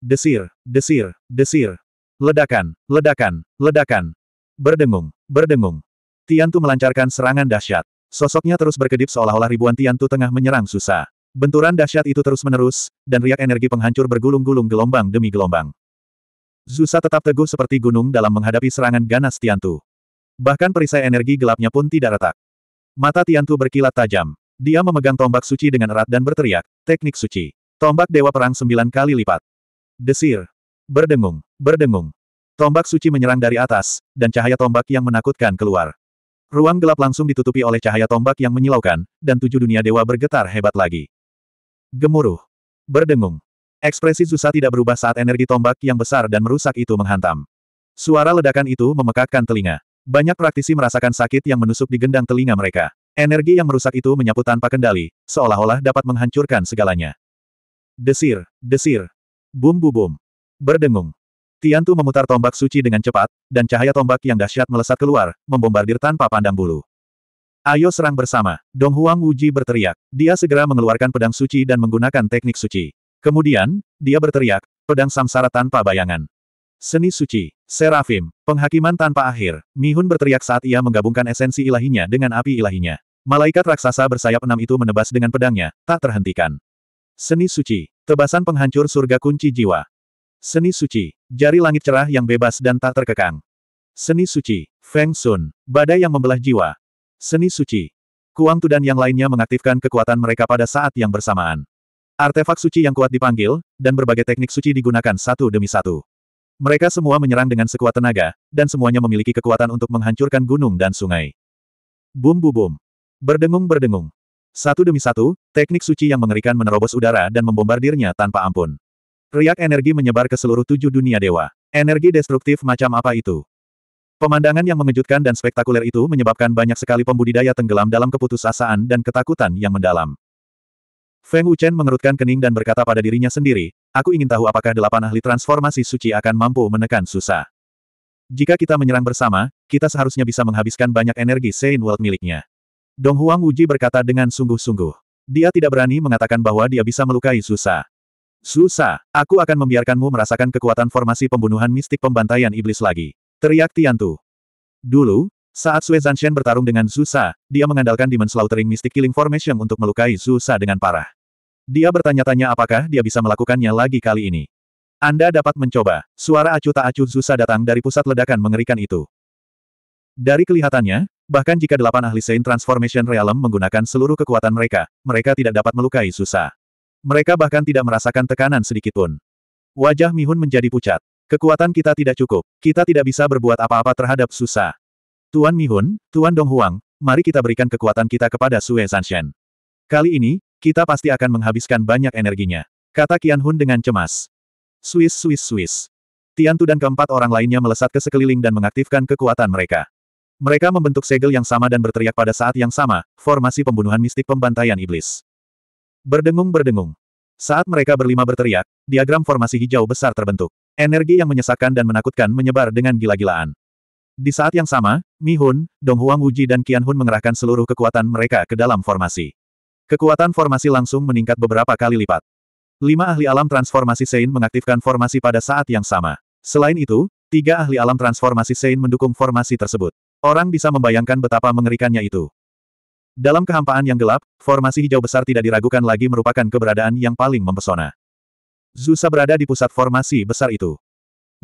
Desir, desir, desir. Ledakan, ledakan, ledakan. Berdengung, berdengung. Tiantu melancarkan serangan dahsyat. Sosoknya terus berkedip seolah-olah ribuan Tiantu tengah menyerang Susa. Benturan dahsyat itu terus-menerus, dan riak energi penghancur bergulung-gulung gelombang demi gelombang. Zusa tetap teguh seperti gunung dalam menghadapi serangan ganas Tiantu. Bahkan perisai energi gelapnya pun tidak retak. Mata Tiantu berkilat tajam. Dia memegang tombak suci dengan erat dan berteriak, teknik suci. Tombak Dewa Perang sembilan kali lipat. Desir. Berdengung, berdengung. Tombak suci menyerang dari atas, dan cahaya tombak yang menakutkan keluar. Ruang gelap langsung ditutupi oleh cahaya tombak yang menyilaukan, dan tujuh dunia dewa bergetar hebat lagi. Gemuruh. Berdengung. Ekspresi susah tidak berubah saat energi tombak yang besar dan merusak itu menghantam. Suara ledakan itu memekakkan telinga. Banyak praktisi merasakan sakit yang menusuk di gendang telinga mereka. Energi yang merusak itu menyapu tanpa kendali, seolah-olah dapat menghancurkan segalanya. Desir, desir. Bum bum bum. Berdengung. Tiantu memutar tombak suci dengan cepat, dan cahaya tombak yang dahsyat melesat keluar, membombardir tanpa pandang bulu. Ayo serang bersama, Dong Huang Wuji berteriak. Dia segera mengeluarkan pedang suci dan menggunakan teknik suci. Kemudian, dia berteriak, pedang samsara tanpa bayangan. Seni suci, Serafim, penghakiman tanpa akhir, Mihun berteriak saat ia menggabungkan esensi ilahinya dengan api ilahinya. Malaikat raksasa bersayap enam itu menebas dengan pedangnya, tak terhentikan. Seni suci, tebasan penghancur surga kunci jiwa, Seni suci. Jari langit cerah yang bebas dan tak terkekang. Seni suci. Feng Sun. Badai yang membelah jiwa. Seni suci. Kuang Tu dan yang lainnya mengaktifkan kekuatan mereka pada saat yang bersamaan. Artefak suci yang kuat dipanggil, dan berbagai teknik suci digunakan satu demi satu. Mereka semua menyerang dengan sekuat tenaga, dan semuanya memiliki kekuatan untuk menghancurkan gunung dan sungai. Bum bu bum. Berdengung-berdengung. Satu demi satu, teknik suci yang mengerikan menerobos udara dan membombardirnya tanpa ampun. Riak energi menyebar ke seluruh tujuh dunia dewa. Energi destruktif macam apa itu? Pemandangan yang mengejutkan dan spektakuler itu menyebabkan banyak sekali pembudidaya tenggelam dalam keputusasaan dan ketakutan yang mendalam. Feng Wuchen mengerutkan kening dan berkata pada dirinya sendiri, aku ingin tahu apakah delapan ahli transformasi suci akan mampu menekan susah. Jika kita menyerang bersama, kita seharusnya bisa menghabiskan banyak energi Sein World miliknya. Dong Huang Wuji berkata dengan sungguh-sungguh. Dia tidak berani mengatakan bahwa dia bisa melukai susah. Susa, aku akan membiarkanmu merasakan kekuatan formasi pembunuhan mistik pembantaian iblis lagi. Teriak Tiantu. Dulu, saat Sui Zanshen bertarung dengan Susa, dia mengandalkan Demon Slaughtering Mystic Killing Formation untuk melukai Susa dengan parah. Dia bertanya-tanya apakah dia bisa melakukannya lagi kali ini. Anda dapat mencoba. Suara acuh tak acuh Susa datang dari pusat ledakan mengerikan itu. Dari kelihatannya, bahkan jika delapan ahli Saint Transformation Realm menggunakan seluruh kekuatan mereka, mereka tidak dapat melukai Susa. Mereka bahkan tidak merasakan tekanan sedikitpun. Wajah Mihun menjadi pucat. Kekuatan kita tidak cukup. Kita tidak bisa berbuat apa-apa terhadap Susa. Tuan Mihun, Tuan Dong Huang, mari kita berikan kekuatan kita kepada Sue Zanshen. Kali ini, kita pasti akan menghabiskan banyak energinya. Kata Qian Hun dengan cemas. Swiss, Swiss, Swiss. Tu dan keempat orang lainnya melesat ke sekeliling dan mengaktifkan kekuatan mereka. Mereka membentuk segel yang sama dan berteriak pada saat yang sama, formasi pembunuhan mistik pembantaian iblis. Berdengung-berdengung. Saat mereka berlima berteriak, diagram formasi hijau besar terbentuk. Energi yang menyesakkan dan menakutkan menyebar dengan gila-gilaan. Di saat yang sama, Mi Hun, Dong Huang Wuji dan Qian Hun mengerahkan seluruh kekuatan mereka ke dalam formasi. Kekuatan formasi langsung meningkat beberapa kali lipat. Lima ahli alam transformasi Sein mengaktifkan formasi pada saat yang sama. Selain itu, tiga ahli alam transformasi Sein mendukung formasi tersebut. Orang bisa membayangkan betapa mengerikannya itu. Dalam kehampaan yang gelap, formasi hijau besar tidak diragukan lagi merupakan keberadaan yang paling mempesona. Zusa berada di pusat formasi besar itu.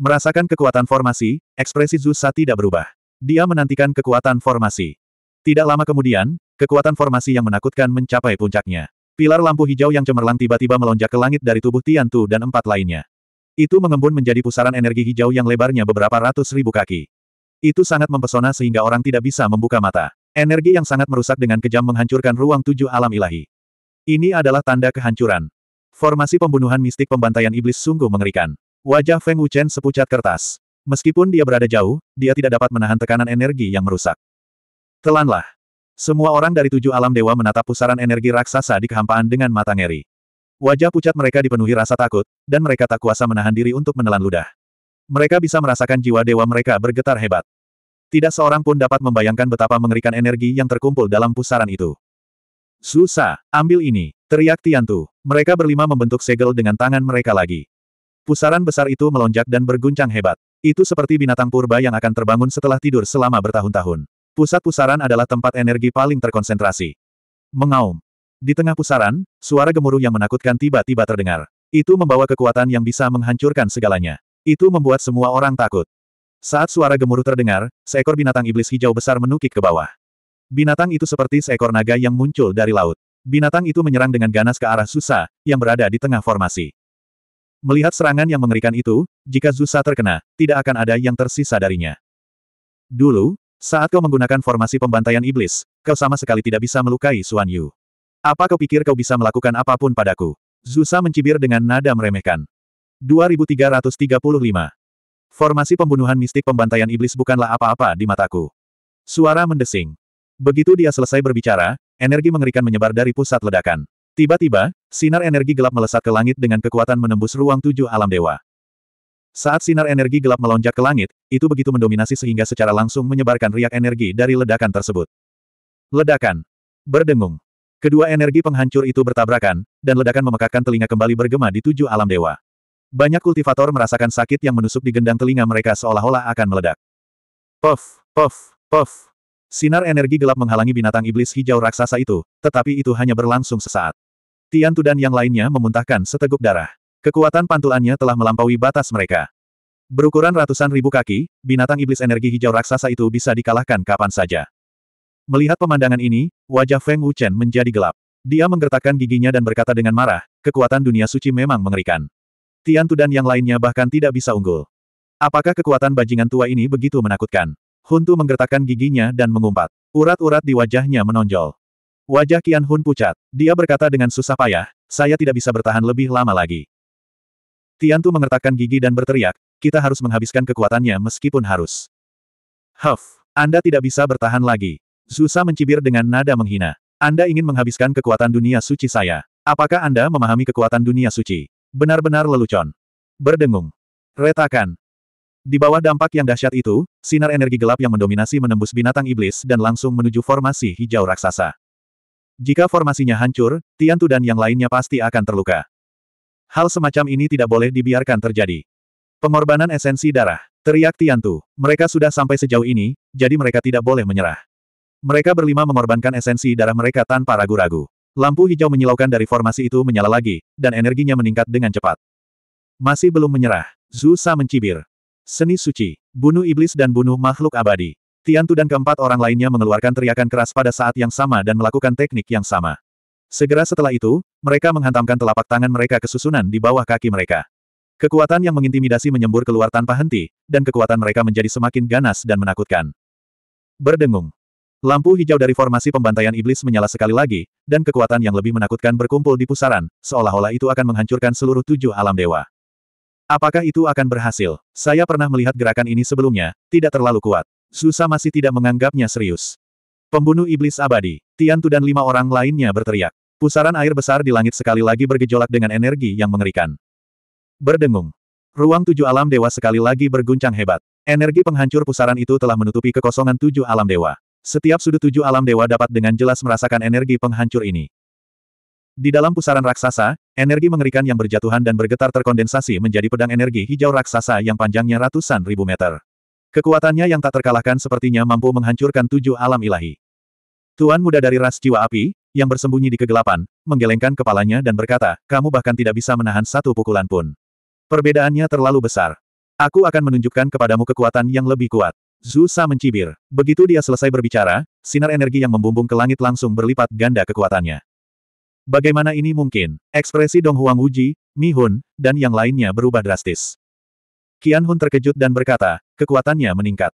Merasakan kekuatan formasi, ekspresi Zusa tidak berubah. Dia menantikan kekuatan formasi. Tidak lama kemudian, kekuatan formasi yang menakutkan mencapai puncaknya. Pilar lampu hijau yang cemerlang tiba-tiba melonjak ke langit dari tubuh Tiantu dan empat lainnya. Itu mengembun menjadi pusaran energi hijau yang lebarnya beberapa ratus ribu kaki. Itu sangat mempesona sehingga orang tidak bisa membuka mata. Energi yang sangat merusak dengan kejam menghancurkan ruang tujuh alam ilahi. Ini adalah tanda kehancuran. Formasi pembunuhan mistik pembantaian iblis sungguh mengerikan. Wajah Feng Wuchen sepucat kertas. Meskipun dia berada jauh, dia tidak dapat menahan tekanan energi yang merusak. Telanlah. Semua orang dari tujuh alam dewa menatap pusaran energi raksasa di kehampaan dengan mata ngeri. Wajah pucat mereka dipenuhi rasa takut, dan mereka tak kuasa menahan diri untuk menelan ludah. Mereka bisa merasakan jiwa dewa mereka bergetar hebat. Tidak seorang pun dapat membayangkan betapa mengerikan energi yang terkumpul dalam pusaran itu. Susah, ambil ini, teriak Tiantu. Mereka berlima membentuk segel dengan tangan mereka lagi. Pusaran besar itu melonjak dan berguncang hebat. Itu seperti binatang purba yang akan terbangun setelah tidur selama bertahun-tahun. Pusat pusaran adalah tempat energi paling terkonsentrasi. Mengaum. Di tengah pusaran, suara gemuruh yang menakutkan tiba-tiba terdengar. Itu membawa kekuatan yang bisa menghancurkan segalanya. Itu membuat semua orang takut. Saat suara gemuruh terdengar, seekor binatang iblis hijau besar menukik ke bawah. Binatang itu seperti seekor naga yang muncul dari laut. Binatang itu menyerang dengan ganas ke arah Zusa, yang berada di tengah formasi. Melihat serangan yang mengerikan itu, jika Zusa terkena, tidak akan ada yang tersisa darinya. Dulu, saat kau menggunakan formasi pembantaian iblis, kau sama sekali tidak bisa melukai Suan Yu. Apa kau pikir kau bisa melakukan apapun padaku? Zusa mencibir dengan nada meremehkan. 2335. Formasi pembunuhan mistik pembantaian iblis bukanlah apa-apa di mataku. Suara mendesing. Begitu dia selesai berbicara, energi mengerikan menyebar dari pusat ledakan. Tiba-tiba, sinar energi gelap melesat ke langit dengan kekuatan menembus ruang tujuh alam dewa. Saat sinar energi gelap melonjak ke langit, itu begitu mendominasi sehingga secara langsung menyebarkan riak energi dari ledakan tersebut. Ledakan. Berdengung. Kedua energi penghancur itu bertabrakan, dan ledakan memekakkan telinga kembali bergema di tujuh alam dewa. Banyak kultivator merasakan sakit yang menusuk di gendang telinga mereka seolah-olah akan meledak. Puff, puff, puff. Sinar energi gelap menghalangi binatang iblis hijau raksasa itu, tetapi itu hanya berlangsung sesaat. Tian Tu yang lainnya memuntahkan seteguk darah. Kekuatan pantulannya telah melampaui batas mereka. Berukuran ratusan ribu kaki, binatang iblis energi hijau raksasa itu bisa dikalahkan kapan saja. Melihat pemandangan ini, wajah Feng Wuchen menjadi gelap. Dia menggertakkan giginya dan berkata dengan marah, kekuatan dunia suci memang mengerikan. Tian Tiantu dan yang lainnya bahkan tidak bisa unggul. Apakah kekuatan bajingan tua ini begitu menakutkan? Huntu menggertakkan giginya dan mengumpat. Urat-urat di wajahnya menonjol. Wajah Kian Hun pucat. Dia berkata dengan susah payah, saya tidak bisa bertahan lebih lama lagi. Tian Tu mengertakkan gigi dan berteriak, kita harus menghabiskan kekuatannya meskipun harus. Huff, Anda tidak bisa bertahan lagi. Zusa mencibir dengan nada menghina. Anda ingin menghabiskan kekuatan dunia suci saya. Apakah Anda memahami kekuatan dunia suci? Benar-benar lelucon. Berdengung. Retakan. Di bawah dampak yang dahsyat itu, sinar energi gelap yang mendominasi menembus binatang iblis dan langsung menuju formasi hijau raksasa. Jika formasinya hancur, Tiantu dan yang lainnya pasti akan terluka. Hal semacam ini tidak boleh dibiarkan terjadi. Pengorbanan esensi darah. Teriak Tiantu. Mereka sudah sampai sejauh ini, jadi mereka tidak boleh menyerah. Mereka berlima mengorbankan esensi darah mereka tanpa ragu-ragu. Lampu hijau menyilaukan dari formasi itu menyala lagi, dan energinya meningkat dengan cepat. Masih belum menyerah, Zusa mencibir. Seni suci, bunuh iblis dan bunuh makhluk abadi. Tiantu dan keempat orang lainnya mengeluarkan teriakan keras pada saat yang sama dan melakukan teknik yang sama. Segera setelah itu, mereka menghantamkan telapak tangan mereka ke susunan di bawah kaki mereka. Kekuatan yang mengintimidasi menyembur keluar tanpa henti, dan kekuatan mereka menjadi semakin ganas dan menakutkan. Berdengung, Lampu hijau dari formasi pembantaian iblis menyala sekali lagi, dan kekuatan yang lebih menakutkan berkumpul di pusaran, seolah-olah itu akan menghancurkan seluruh tujuh alam dewa. Apakah itu akan berhasil? Saya pernah melihat gerakan ini sebelumnya, tidak terlalu kuat. Susa masih tidak menganggapnya serius. Pembunuh iblis abadi, Tian Tu dan lima orang lainnya berteriak. Pusaran air besar di langit sekali lagi bergejolak dengan energi yang mengerikan. Berdengung. Ruang tujuh alam dewa sekali lagi berguncang hebat. Energi penghancur pusaran itu telah menutupi kekosongan tujuh alam dewa. Setiap sudut tujuh alam dewa dapat dengan jelas merasakan energi penghancur ini. Di dalam pusaran raksasa, energi mengerikan yang berjatuhan dan bergetar terkondensasi menjadi pedang energi hijau raksasa yang panjangnya ratusan ribu meter. Kekuatannya yang tak terkalahkan sepertinya mampu menghancurkan tujuh alam ilahi. Tuan muda dari ras jiwa api, yang bersembunyi di kegelapan, menggelengkan kepalanya dan berkata, kamu bahkan tidak bisa menahan satu pukulan pun. Perbedaannya terlalu besar. Aku akan menunjukkan kepadamu kekuatan yang lebih kuat. Zusa mencibir. Begitu dia selesai berbicara, sinar energi yang membumbung ke langit langsung berlipat ganda kekuatannya. Bagaimana ini mungkin? Ekspresi Dong Huang Wuji, Mi Hun, dan yang lainnya berubah drastis. Qian Hun terkejut dan berkata, kekuatannya meningkat.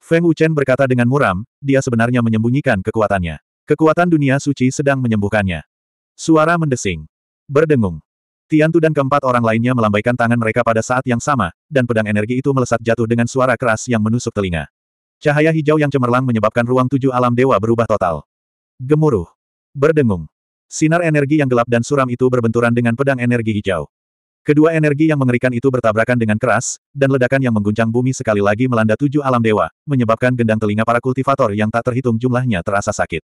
Feng Wuchen berkata dengan muram, dia sebenarnya menyembunyikan kekuatannya. Kekuatan dunia suci sedang menyembuhkannya. Suara mendesing. Berdengung. Tiantu dan keempat orang lainnya melambaikan tangan mereka pada saat yang sama, dan pedang energi itu melesat jatuh dengan suara keras yang menusuk telinga. Cahaya hijau yang cemerlang menyebabkan ruang tujuh alam dewa berubah total. Gemuruh. Berdengung. Sinar energi yang gelap dan suram itu berbenturan dengan pedang energi hijau. Kedua energi yang mengerikan itu bertabrakan dengan keras, dan ledakan yang mengguncang bumi sekali lagi melanda tujuh alam dewa, menyebabkan gendang telinga para kultivator yang tak terhitung jumlahnya terasa sakit.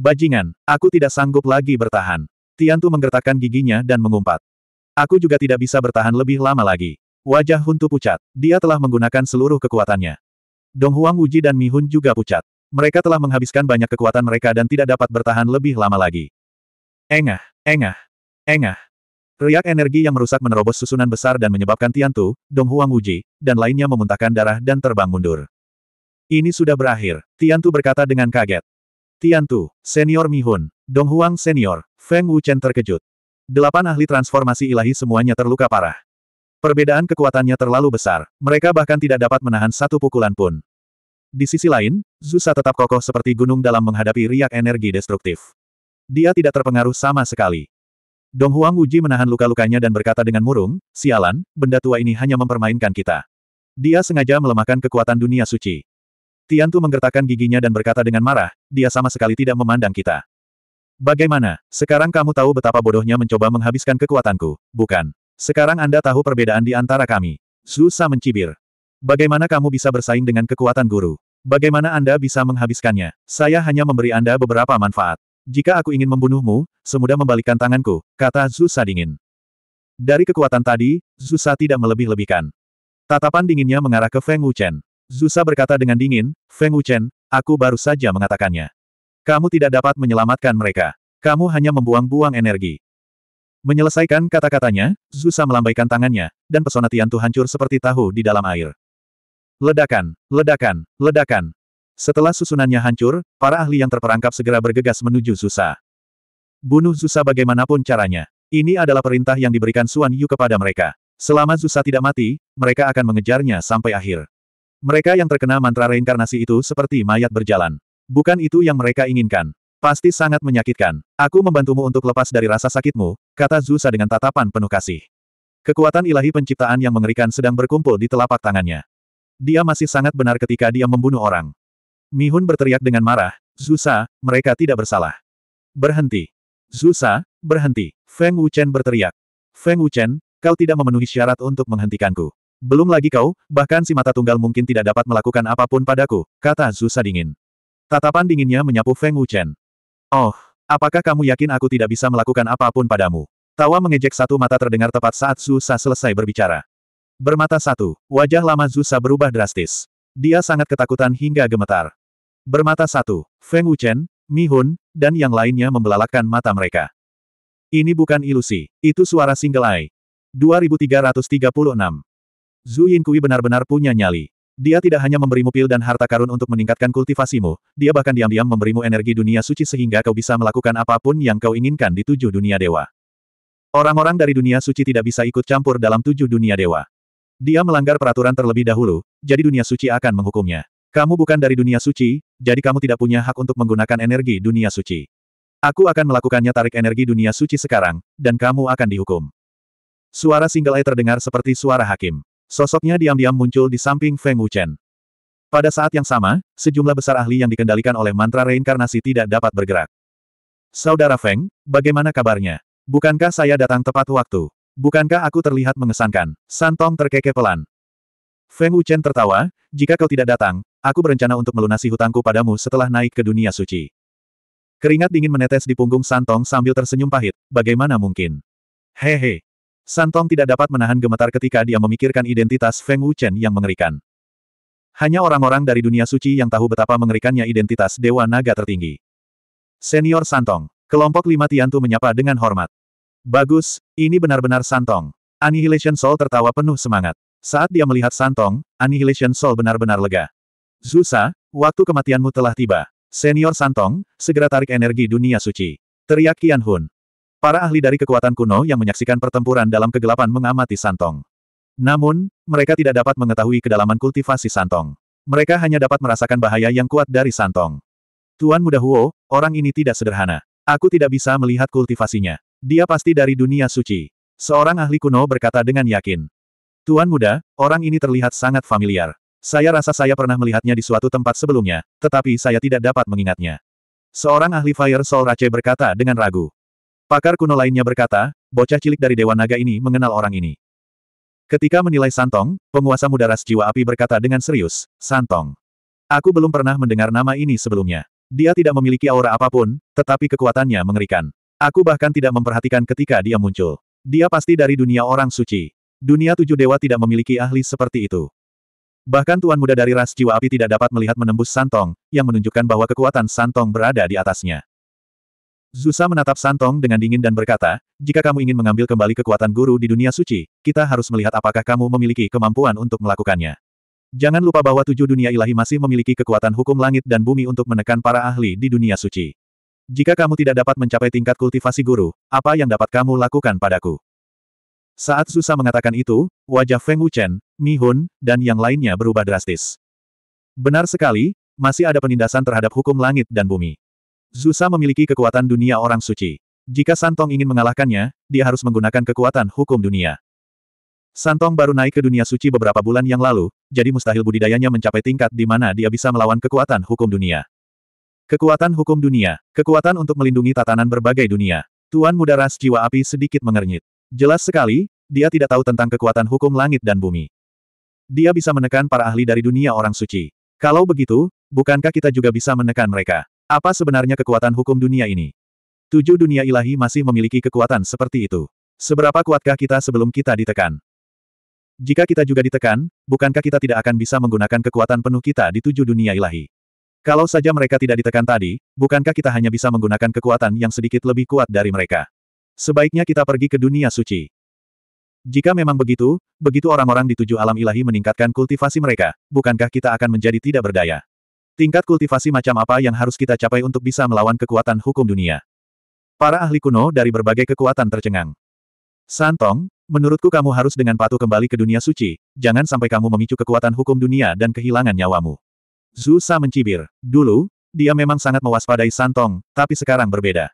Bajingan, aku tidak sanggup lagi bertahan. Tiantu menggertakkan giginya dan mengumpat. Aku juga tidak bisa bertahan lebih lama lagi. Wajah Huntu pucat. Dia telah menggunakan seluruh kekuatannya. Dong Huang Wuji dan Mi Hun juga pucat. Mereka telah menghabiskan banyak kekuatan mereka dan tidak dapat bertahan lebih lama lagi. Engah, engah, engah. Riak energi yang merusak menerobos susunan besar dan menyebabkan Tiantu, Dong Huang Wuji, dan lainnya memuntahkan darah dan terbang mundur. Ini sudah berakhir, Tiantu berkata dengan kaget. Tiantu, Senior Mi Hun, Dong Huang Senior, Feng Wuchen terkejut. Delapan ahli transformasi ilahi semuanya terluka parah. Perbedaan kekuatannya terlalu besar, mereka bahkan tidak dapat menahan satu pukulan pun. Di sisi lain, Zusa tetap kokoh seperti gunung dalam menghadapi riak energi destruktif. Dia tidak terpengaruh sama sekali. Dong Huang Wuji menahan luka-lukanya dan berkata dengan murung, sialan, benda tua ini hanya mempermainkan kita. Dia sengaja melemahkan kekuatan dunia suci. Tian Tu menggertakkan giginya dan berkata dengan marah, dia sama sekali tidak memandang kita. Bagaimana? Sekarang kamu tahu betapa bodohnya mencoba menghabiskan kekuatanku, bukan? Sekarang Anda tahu perbedaan di antara kami. Zusa mencibir. Bagaimana kamu bisa bersaing dengan kekuatan guru? Bagaimana Anda bisa menghabiskannya? Saya hanya memberi Anda beberapa manfaat. Jika aku ingin membunuhmu, semudah membalikkan tanganku, kata Zusa dingin. Dari kekuatan tadi, Zusa tidak melebih-lebihkan. Tatapan dinginnya mengarah ke Feng Wuchen. Zusa berkata dengan dingin, Feng Wuchen, aku baru saja mengatakannya. Kamu tidak dapat menyelamatkan mereka. Kamu hanya membuang-buang energi. Menyelesaikan kata-katanya, Zusa melambaikan tangannya, dan pesona Tiantu hancur seperti tahu di dalam air. Ledakan, ledakan, ledakan. Setelah susunannya hancur, para ahli yang terperangkap segera bergegas menuju Zusa. Bunuh Zusa bagaimanapun caranya. Ini adalah perintah yang diberikan Suan Yu kepada mereka. Selama Zusa tidak mati, mereka akan mengejarnya sampai akhir. Mereka yang terkena mantra reinkarnasi itu seperti mayat berjalan. Bukan itu yang mereka inginkan. Pasti sangat menyakitkan. Aku membantumu untuk lepas dari rasa sakitmu, kata Zusa dengan tatapan penuh kasih. Kekuatan ilahi penciptaan yang mengerikan sedang berkumpul di telapak tangannya. Dia masih sangat benar ketika dia membunuh orang. Mihun berteriak dengan marah, Zusa, mereka tidak bersalah. Berhenti. Zusa, berhenti. Feng Wuchen berteriak. Feng Wuchen, kau tidak memenuhi syarat untuk menghentikanku. Belum lagi kau, bahkan si mata tunggal mungkin tidak dapat melakukan apapun padaku, kata Zusa dingin. Tatapan dinginnya menyapu Feng Wuchen. Oh, apakah kamu yakin aku tidak bisa melakukan apapun padamu? Tawa mengejek satu mata terdengar tepat saat Zusa selesai berbicara. Bermata satu, wajah lama Zusa berubah drastis. Dia sangat ketakutan hingga gemetar. Bermata satu, Feng Wuchen, Mi Hun, dan yang lainnya membelalakan mata mereka. Ini bukan ilusi, itu suara single eye. 2336. Zhu Kui benar-benar punya nyali. Dia tidak hanya memberimu pil dan harta karun untuk meningkatkan kultivasimu, dia bahkan diam-diam memberimu energi dunia suci sehingga kau bisa melakukan apapun yang kau inginkan di tujuh dunia dewa. Orang-orang dari dunia suci tidak bisa ikut campur dalam tujuh dunia dewa. Dia melanggar peraturan terlebih dahulu, jadi dunia suci akan menghukumnya. Kamu bukan dari dunia suci, jadi kamu tidak punya hak untuk menggunakan energi dunia suci. Aku akan melakukannya tarik energi dunia suci sekarang, dan kamu akan dihukum. Suara single A terdengar seperti suara hakim. Sosoknya diam-diam muncul di samping Feng Wuchen. Pada saat yang sama, sejumlah besar ahli yang dikendalikan oleh mantra reinkarnasi tidak dapat bergerak. Saudara Feng, bagaimana kabarnya? Bukankah saya datang tepat waktu? Bukankah aku terlihat mengesankan? Santong terkekeh pelan. Feng Wuchen tertawa, jika kau tidak datang, aku berencana untuk melunasi hutangku padamu setelah naik ke dunia suci. Keringat dingin menetes di punggung Santong sambil tersenyum pahit, bagaimana mungkin? Hehe, Santong tidak dapat menahan gemetar ketika dia memikirkan identitas Feng Wuchen yang mengerikan. Hanya orang-orang dari dunia suci yang tahu betapa mengerikannya identitas Dewa Naga tertinggi. Senior Santong, kelompok lima Tiantu menyapa dengan hormat. Bagus, ini benar-benar Santong. Annihilation Soul tertawa penuh semangat. Saat dia melihat Santong, Annihilation Soul benar-benar lega. Zusa, waktu kematianmu telah tiba. Senior Santong, segera tarik energi dunia suci. Teriak Qian Hun. Para ahli dari kekuatan kuno yang menyaksikan pertempuran dalam kegelapan mengamati Santong. Namun, mereka tidak dapat mengetahui kedalaman kultivasi Santong. Mereka hanya dapat merasakan bahaya yang kuat dari Santong. Tuan Muda Huo, orang ini tidak sederhana. Aku tidak bisa melihat kultivasinya. Dia pasti dari dunia suci. Seorang ahli kuno berkata dengan yakin. Tuan Muda, orang ini terlihat sangat familiar. Saya rasa saya pernah melihatnya di suatu tempat sebelumnya, tetapi saya tidak dapat mengingatnya. Seorang ahli Fire Soul Rache berkata dengan ragu. Pakar kuno lainnya berkata, bocah cilik dari Dewa Naga ini mengenal orang ini. Ketika menilai Santong, penguasa muda ras jiwa api berkata dengan serius, Santong. Aku belum pernah mendengar nama ini sebelumnya. Dia tidak memiliki aura apapun, tetapi kekuatannya mengerikan. Aku bahkan tidak memperhatikan ketika dia muncul. Dia pasti dari dunia orang suci. Dunia tujuh dewa tidak memiliki ahli seperti itu. Bahkan tuan muda dari ras jiwa api tidak dapat melihat menembus Santong, yang menunjukkan bahwa kekuatan Santong berada di atasnya. Zusa menatap Santong dengan dingin dan berkata, jika kamu ingin mengambil kembali kekuatan guru di dunia suci, kita harus melihat apakah kamu memiliki kemampuan untuk melakukannya. Jangan lupa bahwa tujuh dunia ilahi masih memiliki kekuatan hukum langit dan bumi untuk menekan para ahli di dunia suci. Jika kamu tidak dapat mencapai tingkat kultivasi guru, apa yang dapat kamu lakukan padaku? Saat Zusa mengatakan itu, wajah Feng Wuchen, Mi Hun, dan yang lainnya berubah drastis. Benar sekali, masih ada penindasan terhadap hukum langit dan bumi. Zusa memiliki kekuatan dunia orang suci. Jika Santong ingin mengalahkannya, dia harus menggunakan kekuatan hukum dunia. Santong baru naik ke dunia suci beberapa bulan yang lalu, jadi mustahil budidayanya mencapai tingkat di mana dia bisa melawan kekuatan hukum dunia. Kekuatan hukum dunia, kekuatan untuk melindungi tatanan berbagai dunia. Tuan muda ras jiwa api sedikit mengernyit. Jelas sekali, dia tidak tahu tentang kekuatan hukum langit dan bumi. Dia bisa menekan para ahli dari dunia orang suci. Kalau begitu, bukankah kita juga bisa menekan mereka? Apa sebenarnya kekuatan hukum dunia ini? Tujuh dunia ilahi masih memiliki kekuatan seperti itu. Seberapa kuatkah kita sebelum kita ditekan? Jika kita juga ditekan, bukankah kita tidak akan bisa menggunakan kekuatan penuh kita di tujuh dunia ilahi? Kalau saja mereka tidak ditekan tadi, bukankah kita hanya bisa menggunakan kekuatan yang sedikit lebih kuat dari mereka? Sebaiknya kita pergi ke dunia suci. Jika memang begitu, begitu orang-orang di tujuh alam ilahi meningkatkan kultivasi mereka, bukankah kita akan menjadi tidak berdaya? Tingkat kultivasi macam apa yang harus kita capai untuk bisa melawan kekuatan hukum dunia? Para ahli kuno dari berbagai kekuatan tercengang. Santong, menurutku kamu harus dengan patuh kembali ke dunia suci, jangan sampai kamu memicu kekuatan hukum dunia dan kehilangan nyawamu. Zusa mencibir. Dulu, dia memang sangat mewaspadai Santong, tapi sekarang berbeda.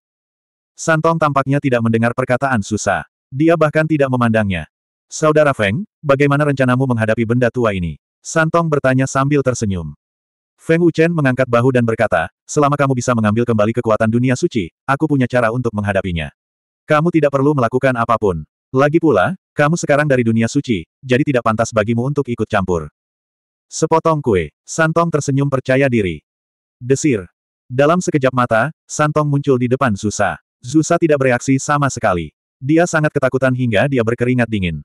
Santong tampaknya tidak mendengar perkataan Zusa. Dia bahkan tidak memandangnya. Saudara Feng, bagaimana rencanamu menghadapi benda tua ini? Santong bertanya sambil tersenyum. Feng Wuchen mengangkat bahu dan berkata, selama kamu bisa mengambil kembali kekuatan dunia suci, aku punya cara untuk menghadapinya. Kamu tidak perlu melakukan apapun. Lagi pula, kamu sekarang dari dunia suci, jadi tidak pantas bagimu untuk ikut campur. Sepotong kue, Santong tersenyum percaya diri. Desir. Dalam sekejap mata, Santong muncul di depan Zusa. Zusa tidak bereaksi sama sekali. Dia sangat ketakutan hingga dia berkeringat dingin.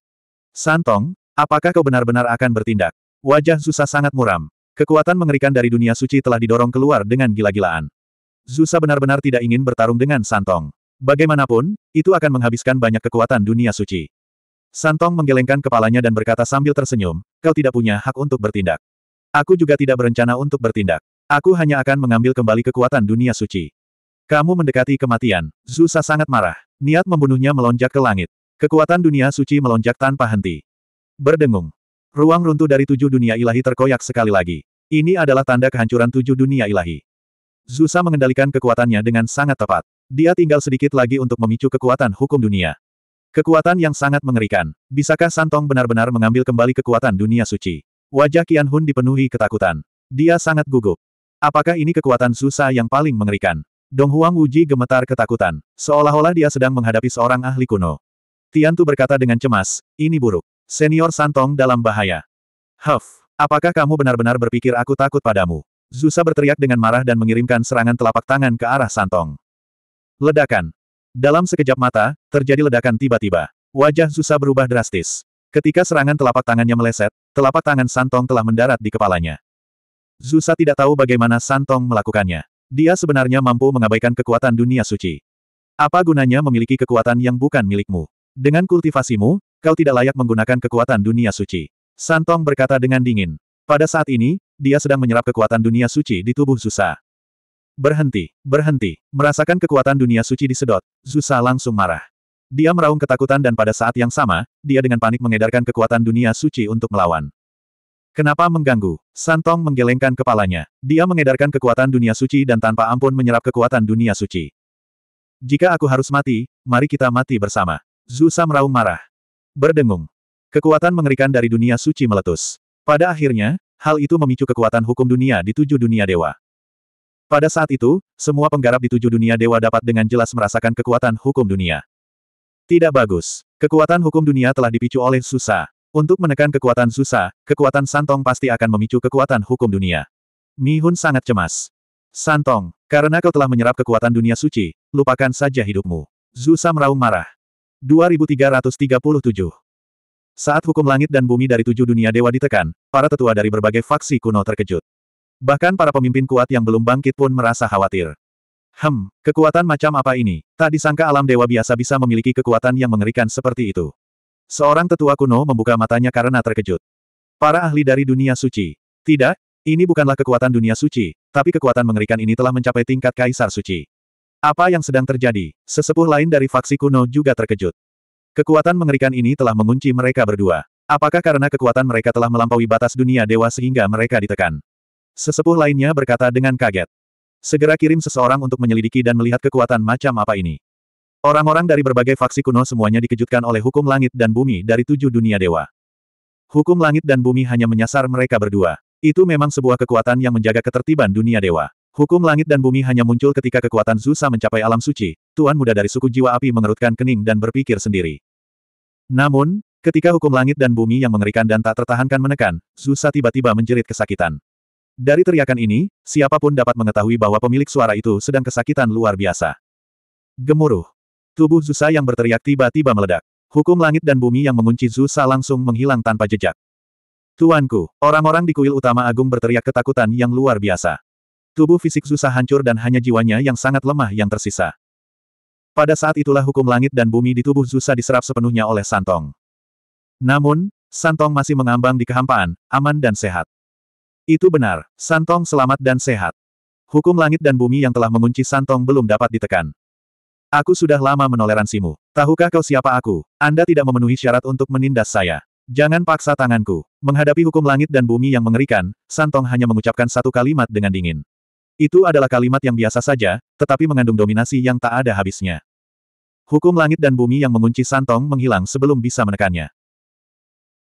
Santong, apakah kau benar-benar akan bertindak? Wajah Zusa sangat muram. Kekuatan mengerikan dari dunia suci telah didorong keluar dengan gila-gilaan. Zusa benar-benar tidak ingin bertarung dengan Santong. Bagaimanapun, itu akan menghabiskan banyak kekuatan dunia suci. Santong menggelengkan kepalanya dan berkata sambil tersenyum, kau tidak punya hak untuk bertindak. Aku juga tidak berencana untuk bertindak. Aku hanya akan mengambil kembali kekuatan dunia suci. Kamu mendekati kematian. Zusa sangat marah. Niat membunuhnya melonjak ke langit. Kekuatan dunia suci melonjak tanpa henti. Berdengung. Ruang runtuh dari tujuh dunia ilahi terkoyak sekali lagi. Ini adalah tanda kehancuran tujuh dunia ilahi. Zusa mengendalikan kekuatannya dengan sangat tepat. Dia tinggal sedikit lagi untuk memicu kekuatan hukum dunia. Kekuatan yang sangat mengerikan. Bisakah Santong benar-benar mengambil kembali kekuatan dunia suci? Wajah kian Hun dipenuhi ketakutan. Dia sangat gugup. Apakah ini kekuatan Zusa yang paling mengerikan? Dong Huang Wuji gemetar ketakutan. Seolah-olah dia sedang menghadapi seorang ahli kuno. tian tu berkata dengan cemas, ini buruk. Senior Santong dalam bahaya. Huff, apakah kamu benar-benar berpikir aku takut padamu? Zusa berteriak dengan marah dan mengirimkan serangan telapak tangan ke arah Santong. Ledakan. Dalam sekejap mata, terjadi ledakan tiba-tiba. Wajah Zusa berubah drastis. Ketika serangan telapak tangannya meleset, telapak tangan Santong telah mendarat di kepalanya. Zusa tidak tahu bagaimana Santong melakukannya. Dia sebenarnya mampu mengabaikan kekuatan dunia suci. Apa gunanya memiliki kekuatan yang bukan milikmu? Dengan kultivasimu, Kau tidak layak menggunakan kekuatan dunia suci. Santong berkata dengan dingin. Pada saat ini, dia sedang menyerap kekuatan dunia suci di tubuh Zusa. Berhenti, berhenti. Merasakan kekuatan dunia suci disedot, Zusa langsung marah. Dia meraung ketakutan dan pada saat yang sama, dia dengan panik mengedarkan kekuatan dunia suci untuk melawan. Kenapa mengganggu? Santong menggelengkan kepalanya. Dia mengedarkan kekuatan dunia suci dan tanpa ampun menyerap kekuatan dunia suci. Jika aku harus mati, mari kita mati bersama. Zusa meraung marah. Berdengung. Kekuatan mengerikan dari dunia suci meletus. Pada akhirnya, hal itu memicu kekuatan hukum dunia di tujuh dunia dewa. Pada saat itu, semua penggarap di tujuh dunia dewa dapat dengan jelas merasakan kekuatan hukum dunia. Tidak bagus. Kekuatan hukum dunia telah dipicu oleh Susa. Untuk menekan kekuatan Susa, kekuatan Santong pasti akan memicu kekuatan hukum dunia. Mi Mihun sangat cemas. Santong, karena kau telah menyerap kekuatan dunia suci, lupakan saja hidupmu. Zusa meraung marah. 2337. Saat hukum langit dan bumi dari tujuh dunia dewa ditekan, para tetua dari berbagai faksi kuno terkejut. Bahkan para pemimpin kuat yang belum bangkit pun merasa khawatir. Hem, kekuatan macam apa ini? Tak disangka alam dewa biasa bisa memiliki kekuatan yang mengerikan seperti itu. Seorang tetua kuno membuka matanya karena terkejut. Para ahli dari dunia suci. Tidak, ini bukanlah kekuatan dunia suci, tapi kekuatan mengerikan ini telah mencapai tingkat kaisar suci. Apa yang sedang terjadi? Sesepuh lain dari faksi kuno juga terkejut. Kekuatan mengerikan ini telah mengunci mereka berdua. Apakah karena kekuatan mereka telah melampaui batas dunia dewa sehingga mereka ditekan? Sesepuh lainnya berkata dengan kaget. Segera kirim seseorang untuk menyelidiki dan melihat kekuatan macam apa ini. Orang-orang dari berbagai faksi kuno semuanya dikejutkan oleh hukum langit dan bumi dari tujuh dunia dewa. Hukum langit dan bumi hanya menyasar mereka berdua. Itu memang sebuah kekuatan yang menjaga ketertiban dunia dewa. Hukum langit dan bumi hanya muncul ketika kekuatan Zusa mencapai alam suci, tuan muda dari suku jiwa api mengerutkan kening dan berpikir sendiri. Namun, ketika hukum langit dan bumi yang mengerikan dan tak tertahankan menekan, Zusa tiba-tiba menjerit kesakitan. Dari teriakan ini, siapapun dapat mengetahui bahwa pemilik suara itu sedang kesakitan luar biasa. Gemuruh. Tubuh Zusa yang berteriak tiba-tiba meledak. Hukum langit dan bumi yang mengunci Zusa langsung menghilang tanpa jejak. Tuanku, orang-orang di kuil utama agung berteriak ketakutan yang luar biasa. Tubuh fisik Zusa hancur dan hanya jiwanya yang sangat lemah yang tersisa. Pada saat itulah hukum langit dan bumi di tubuh Zusa diserap sepenuhnya oleh Santong. Namun, Santong masih mengambang di kehampaan, aman dan sehat. Itu benar, Santong selamat dan sehat. Hukum langit dan bumi yang telah mengunci Santong belum dapat ditekan. Aku sudah lama menoleransimu. Tahukah kau siapa aku? Anda tidak memenuhi syarat untuk menindas saya. Jangan paksa tanganku. Menghadapi hukum langit dan bumi yang mengerikan, Santong hanya mengucapkan satu kalimat dengan dingin. Itu adalah kalimat yang biasa saja, tetapi mengandung dominasi yang tak ada habisnya. Hukum langit dan bumi yang mengunci Santong menghilang sebelum bisa menekannya.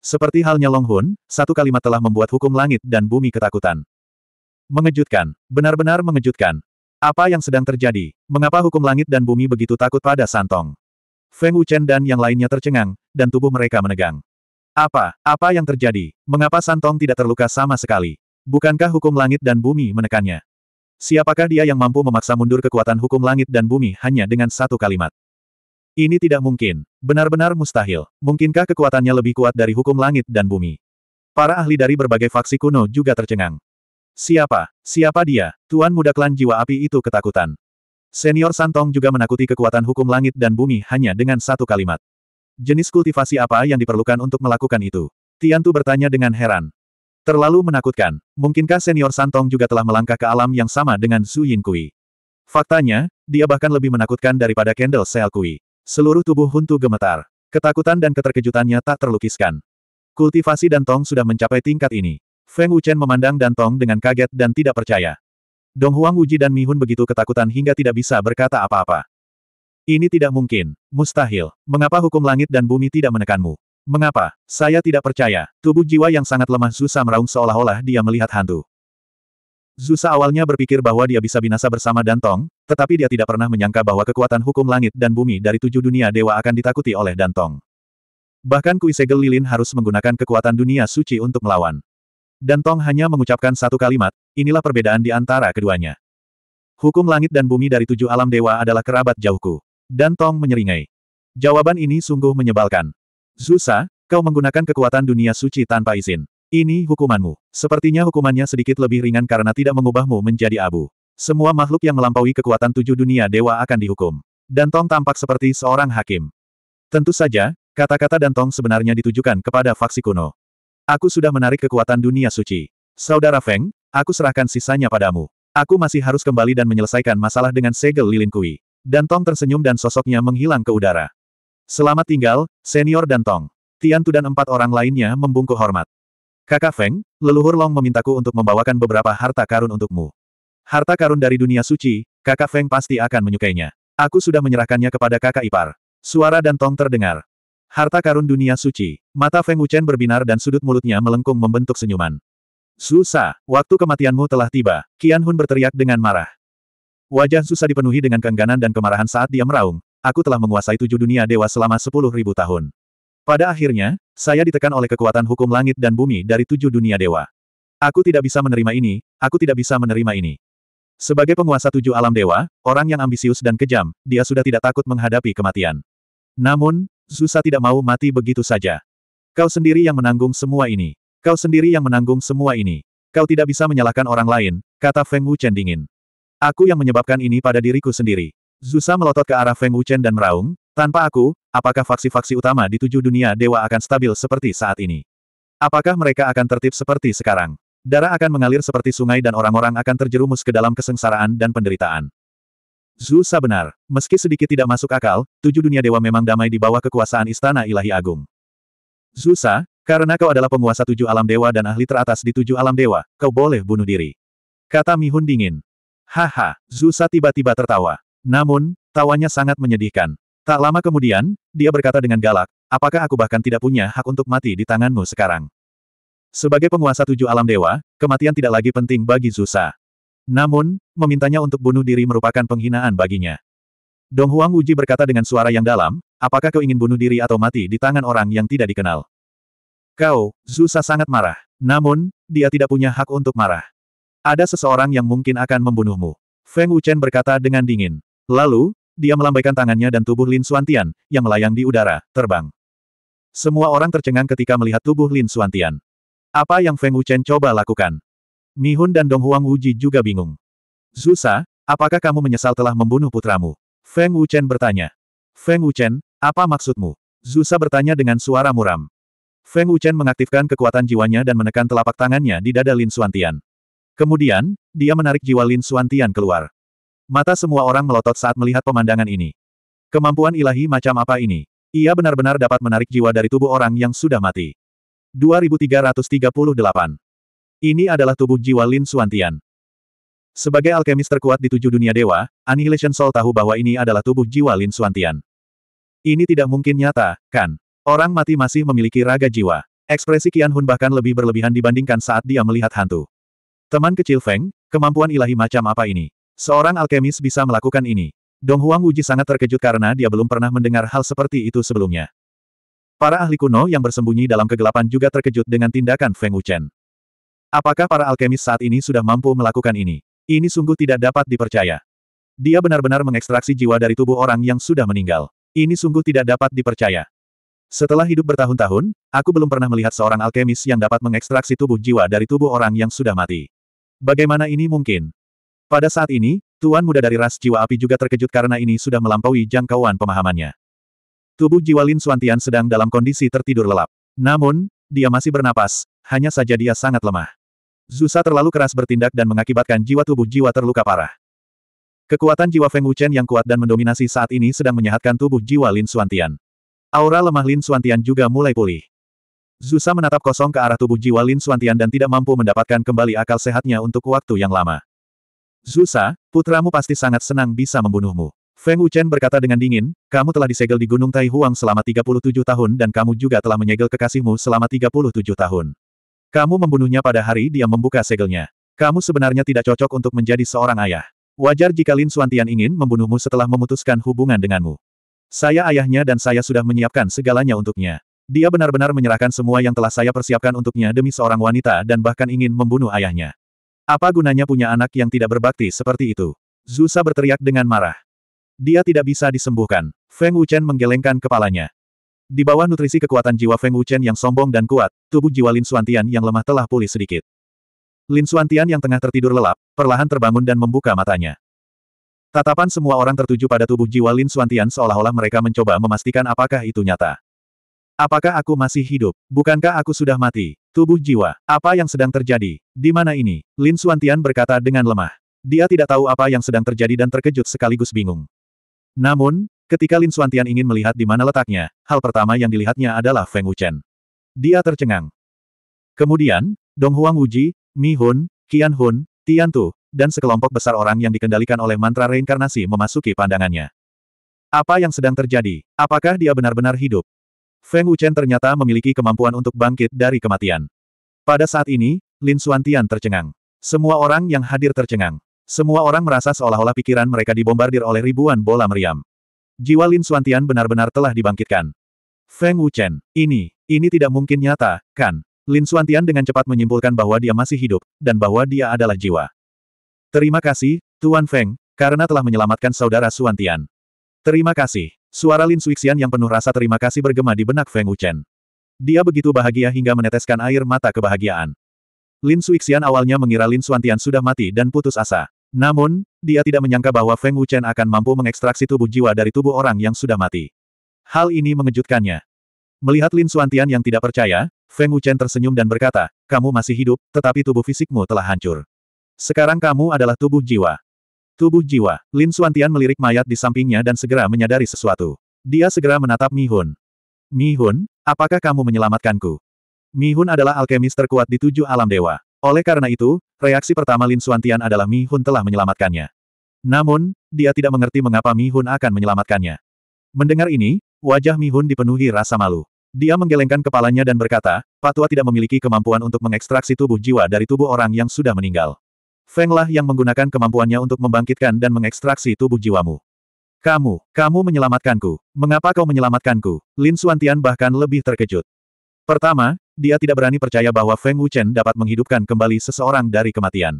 Seperti halnya Long Hun, satu kalimat telah membuat hukum langit dan bumi ketakutan. Mengejutkan, benar-benar mengejutkan. Apa yang sedang terjadi? Mengapa hukum langit dan bumi begitu takut pada Santong? Feng Wuchen dan yang lainnya tercengang, dan tubuh mereka menegang. Apa, apa yang terjadi? Mengapa Santong tidak terluka sama sekali? Bukankah hukum langit dan bumi menekannya? Siapakah dia yang mampu memaksa mundur kekuatan hukum langit dan bumi hanya dengan satu kalimat? Ini tidak mungkin. Benar-benar mustahil. Mungkinkah kekuatannya lebih kuat dari hukum langit dan bumi? Para ahli dari berbagai faksi kuno juga tercengang. Siapa? Siapa dia? Tuan muda klan jiwa api itu ketakutan. Senior Santong juga menakuti kekuatan hukum langit dan bumi hanya dengan satu kalimat. Jenis kultivasi apa yang diperlukan untuk melakukan itu? Tiantu bertanya dengan heran. Terlalu menakutkan, mungkinkah senior Santong juga telah melangkah ke alam yang sama dengan Su Yin Kui? Faktanya, dia bahkan lebih menakutkan daripada Candle Seal Kui. Seluruh tubuh Huntu gemetar. Ketakutan dan keterkejutannya tak terlukiskan. Kultivasi Dantong sudah mencapai tingkat ini. Feng Wuchen memandang Dantong dengan kaget dan tidak percaya. Dong Huang Wuji dan Mi Hun begitu ketakutan hingga tidak bisa berkata apa-apa. Ini tidak mungkin, mustahil. Mengapa hukum langit dan bumi tidak menekanmu? Mengapa? Saya tidak percaya. Tubuh jiwa yang sangat lemah Zusa meraung seolah-olah dia melihat hantu. Zusa awalnya berpikir bahwa dia bisa binasa bersama Dantong, tetapi dia tidak pernah menyangka bahwa kekuatan hukum langit dan bumi dari tujuh dunia dewa akan ditakuti oleh Dantong. Bahkan Kui Segel Lilin harus menggunakan kekuatan dunia suci untuk melawan. Dantong hanya mengucapkan satu kalimat, inilah perbedaan di antara keduanya. Hukum langit dan bumi dari tujuh alam dewa adalah kerabat jauhku. Dantong menyeringai. Jawaban ini sungguh menyebalkan. Zusa, kau menggunakan kekuatan dunia suci tanpa izin. Ini hukumanmu. Sepertinya hukumannya sedikit lebih ringan karena tidak mengubahmu menjadi abu. Semua makhluk yang melampaui kekuatan tujuh dunia dewa akan dihukum. Dantong tampak seperti seorang hakim. Tentu saja, kata-kata Dantong sebenarnya ditujukan kepada faksi kuno. Aku sudah menarik kekuatan dunia suci. Saudara Feng, aku serahkan sisanya padamu. Aku masih harus kembali dan menyelesaikan masalah dengan segel lilin kui. Dantong tersenyum dan sosoknya menghilang ke udara. Selamat tinggal, senior dan Tong. Tian Tu dan empat orang lainnya membungkuk hormat. Kakak Feng, leluhur Long memintaku untuk membawakan beberapa harta karun untukmu. Harta karun dari dunia suci, kakak Feng pasti akan menyukainya. Aku sudah menyerahkannya kepada kakak ipar. Suara dan Tong terdengar. Harta karun dunia suci. Mata Feng Wuchen berbinar dan sudut mulutnya melengkung membentuk senyuman. Susah, waktu kematianmu telah tiba, Qian Hun berteriak dengan marah. Wajah susah dipenuhi dengan keengganan dan kemarahan saat dia meraung, aku telah menguasai tujuh dunia dewa selama sepuluh ribu tahun. Pada akhirnya, saya ditekan oleh kekuatan hukum langit dan bumi dari tujuh dunia dewa. Aku tidak bisa menerima ini, aku tidak bisa menerima ini. Sebagai penguasa tujuh alam dewa, orang yang ambisius dan kejam, dia sudah tidak takut menghadapi kematian. Namun, Zusa tidak mau mati begitu saja. Kau sendiri yang menanggung semua ini. Kau sendiri yang menanggung semua ini. Kau tidak bisa menyalahkan orang lain, kata Feng Wu Chen dingin. Aku yang menyebabkan ini pada diriku sendiri. Zusa melotot ke arah Feng Wuchen dan meraung, tanpa aku, apakah faksi-faksi utama di tujuh dunia dewa akan stabil seperti saat ini? Apakah mereka akan tertib seperti sekarang? Darah akan mengalir seperti sungai dan orang-orang akan terjerumus ke dalam kesengsaraan dan penderitaan. Zusa benar, meski sedikit tidak masuk akal, tujuh dunia dewa memang damai di bawah kekuasaan Istana Ilahi Agung. Zusa, karena kau adalah penguasa tujuh alam dewa dan ahli teratas di tujuh alam dewa, kau boleh bunuh diri. Kata Mihun dingin. Haha, Zusa tiba-tiba tertawa. Namun, tawanya sangat menyedihkan. Tak lama kemudian, dia berkata dengan galak, apakah aku bahkan tidak punya hak untuk mati di tanganmu sekarang? Sebagai penguasa tujuh alam dewa, kematian tidak lagi penting bagi Zusa. Namun, memintanya untuk bunuh diri merupakan penghinaan baginya. Dong Huang Wuji berkata dengan suara yang dalam, apakah kau ingin bunuh diri atau mati di tangan orang yang tidak dikenal? Kau, Zusa sangat marah. Namun, dia tidak punya hak untuk marah. Ada seseorang yang mungkin akan membunuhmu. Feng Wuchen berkata dengan dingin. Lalu, dia melambaikan tangannya dan tubuh Lin Suantian yang melayang di udara, terbang. Semua orang tercengang ketika melihat tubuh Lin Suantian. Apa yang Feng Wuchen coba lakukan? Mi Hun dan Dong Huang Wuji juga bingung. Zusa, apakah kamu menyesal telah membunuh putramu? Feng Wuchen bertanya. Feng Wuchen, apa maksudmu? Zusa bertanya dengan suara muram. Feng Wuchen mengaktifkan kekuatan jiwanya dan menekan telapak tangannya di dada Lin Suantian. Kemudian, dia menarik jiwa Lin Suantian keluar. Mata semua orang melotot saat melihat pemandangan ini. Kemampuan ilahi macam apa ini? Ia benar-benar dapat menarik jiwa dari tubuh orang yang sudah mati. 2338. Ini adalah tubuh jiwa Lin Suantian. Sebagai alkemis terkuat di tujuh dunia dewa, Annihilation Soul tahu bahwa ini adalah tubuh jiwa Lin Suantian. Ini tidak mungkin nyata, kan? Orang mati masih memiliki raga jiwa. Ekspresi Kian Hun bahkan lebih berlebihan dibandingkan saat dia melihat hantu. Teman kecil Feng, kemampuan ilahi macam apa ini? Seorang alkemis bisa melakukan ini. Dong Huang Wuji sangat terkejut karena dia belum pernah mendengar hal seperti itu sebelumnya. Para ahli kuno yang bersembunyi dalam kegelapan juga terkejut dengan tindakan Feng Wuchen. Apakah para alkemis saat ini sudah mampu melakukan ini? Ini sungguh tidak dapat dipercaya. Dia benar-benar mengekstraksi jiwa dari tubuh orang yang sudah meninggal. Ini sungguh tidak dapat dipercaya. Setelah hidup bertahun-tahun, aku belum pernah melihat seorang alkemis yang dapat mengekstraksi tubuh jiwa dari tubuh orang yang sudah mati. Bagaimana ini mungkin? Pada saat ini, Tuan muda dari ras jiwa api juga terkejut karena ini sudah melampaui jangkauan pemahamannya. Tubuh jiwa Lin Suantian sedang dalam kondisi tertidur lelap. Namun, dia masih bernapas, hanya saja dia sangat lemah. Zusa terlalu keras bertindak dan mengakibatkan jiwa tubuh jiwa terluka parah. Kekuatan jiwa Feng Wuchen yang kuat dan mendominasi saat ini sedang menyehatkan tubuh jiwa Lin Suantian. Aura lemah Lin Suantian juga mulai pulih. Zusa menatap kosong ke arah tubuh jiwa Lin Suantian dan tidak mampu mendapatkan kembali akal sehatnya untuk waktu yang lama. Zusa, putramu pasti sangat senang bisa membunuhmu. Feng Wuchen berkata dengan dingin, kamu telah disegel di Gunung Taihuang selama 37 tahun dan kamu juga telah menyegel kekasihmu selama 37 tahun. Kamu membunuhnya pada hari dia membuka segelnya. Kamu sebenarnya tidak cocok untuk menjadi seorang ayah. Wajar jika Lin Suantian ingin membunuhmu setelah memutuskan hubungan denganmu. Saya ayahnya dan saya sudah menyiapkan segalanya untuknya. Dia benar-benar menyerahkan semua yang telah saya persiapkan untuknya demi seorang wanita dan bahkan ingin membunuh ayahnya. Apa gunanya punya anak yang tidak berbakti seperti itu? Zusa berteriak dengan marah. Dia tidak bisa disembuhkan. Feng Wuchen menggelengkan kepalanya. Di bawah nutrisi kekuatan jiwa Feng Wuchen yang sombong dan kuat, tubuh jiwa Lin Suantian yang lemah telah pulih sedikit. Lin Suantian yang tengah tertidur lelap, perlahan terbangun dan membuka matanya. Tatapan semua orang tertuju pada tubuh jiwa Lin Suantian seolah-olah mereka mencoba memastikan apakah itu nyata. Apakah aku masih hidup? Bukankah aku sudah mati? Tubuh jiwa, apa yang sedang terjadi? Di mana ini? Lin Suantian berkata dengan lemah. Dia tidak tahu apa yang sedang terjadi dan terkejut sekaligus bingung. Namun, ketika Lin Suantian ingin melihat di mana letaknya, hal pertama yang dilihatnya adalah Feng Wuchen. Dia tercengang. Kemudian, Dong Huang Wuji, Mi Hun, Qian Hun, Tian Tu, dan sekelompok besar orang yang dikendalikan oleh mantra reinkarnasi memasuki pandangannya. Apa yang sedang terjadi? Apakah dia benar-benar hidup? Feng Wuchen ternyata memiliki kemampuan untuk bangkit dari kematian. Pada saat ini, Lin Tian tercengang. Semua orang yang hadir tercengang. Semua orang merasa seolah-olah pikiran mereka dibombardir oleh ribuan bola meriam. Jiwa Lin Tian benar-benar telah dibangkitkan. Feng Wuchen, ini, ini tidak mungkin nyata, kan? Lin Tian dengan cepat menyimpulkan bahwa dia masih hidup, dan bahwa dia adalah jiwa. Terima kasih, Tuan Feng, karena telah menyelamatkan saudara Tian. Terima kasih. Suara Lin Suixian yang penuh rasa terima kasih bergema di benak Feng Wuchen. Dia begitu bahagia hingga meneteskan air mata kebahagiaan. Lin Suixian awalnya mengira Lin Suantian sudah mati dan putus asa. Namun, dia tidak menyangka bahwa Feng Wuchen akan mampu mengekstraksi tubuh jiwa dari tubuh orang yang sudah mati. Hal ini mengejutkannya. Melihat Lin Suantian yang tidak percaya, Feng Wuchen tersenyum dan berkata, kamu masih hidup, tetapi tubuh fisikmu telah hancur. Sekarang kamu adalah tubuh jiwa. Tubuh jiwa. Lin Suantian melirik mayat di sampingnya dan segera menyadari sesuatu. Dia segera menatap Mi Hun. Mi Hun, apakah kamu menyelamatkanku? Mi Hun adalah alkemis terkuat di tujuh alam dewa. Oleh karena itu, reaksi pertama Lin Suantian adalah Mi Hun telah menyelamatkannya. Namun, dia tidak mengerti mengapa Mi Hun akan menyelamatkannya. Mendengar ini, wajah Mi Hun dipenuhi rasa malu. Dia menggelengkan kepalanya dan berkata, Patua tidak memiliki kemampuan untuk mengekstraksi tubuh jiwa dari tubuh orang yang sudah meninggal. Feng Lah yang menggunakan kemampuannya untuk membangkitkan dan mengekstraksi tubuh jiwamu. Kamu, kamu menyelamatkanku. Mengapa kau menyelamatkanku? Lin Suantian bahkan lebih terkejut. Pertama, dia tidak berani percaya bahwa Feng Wuchen dapat menghidupkan kembali seseorang dari kematian.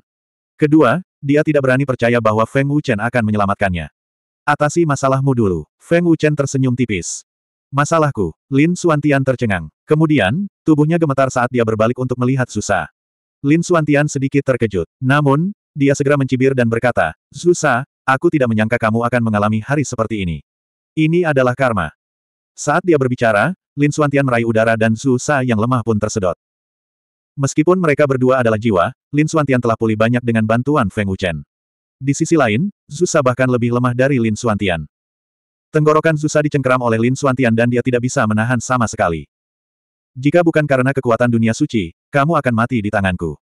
Kedua, dia tidak berani percaya bahwa Feng Wuchen akan menyelamatkannya. Atasi masalahmu dulu. Feng Wuchen tersenyum tipis. Masalahku, Lin Suantian tercengang. Kemudian, tubuhnya gemetar saat dia berbalik untuk melihat susah. Lin Suantian sedikit terkejut. Namun, dia segera mencibir dan berkata, Zusa, aku tidak menyangka kamu akan mengalami hari seperti ini. Ini adalah karma. Saat dia berbicara, Lin Suantian meraih udara dan Zusa yang lemah pun tersedot. Meskipun mereka berdua adalah jiwa, Lin Suantian telah pulih banyak dengan bantuan Feng Wuchen. Di sisi lain, Zusa bahkan lebih lemah dari Lin Suantian. Tenggorokan Zusa dicengkeram oleh Lin Suantian dan dia tidak bisa menahan sama sekali. Jika bukan karena kekuatan dunia suci, kamu akan mati di tanganku.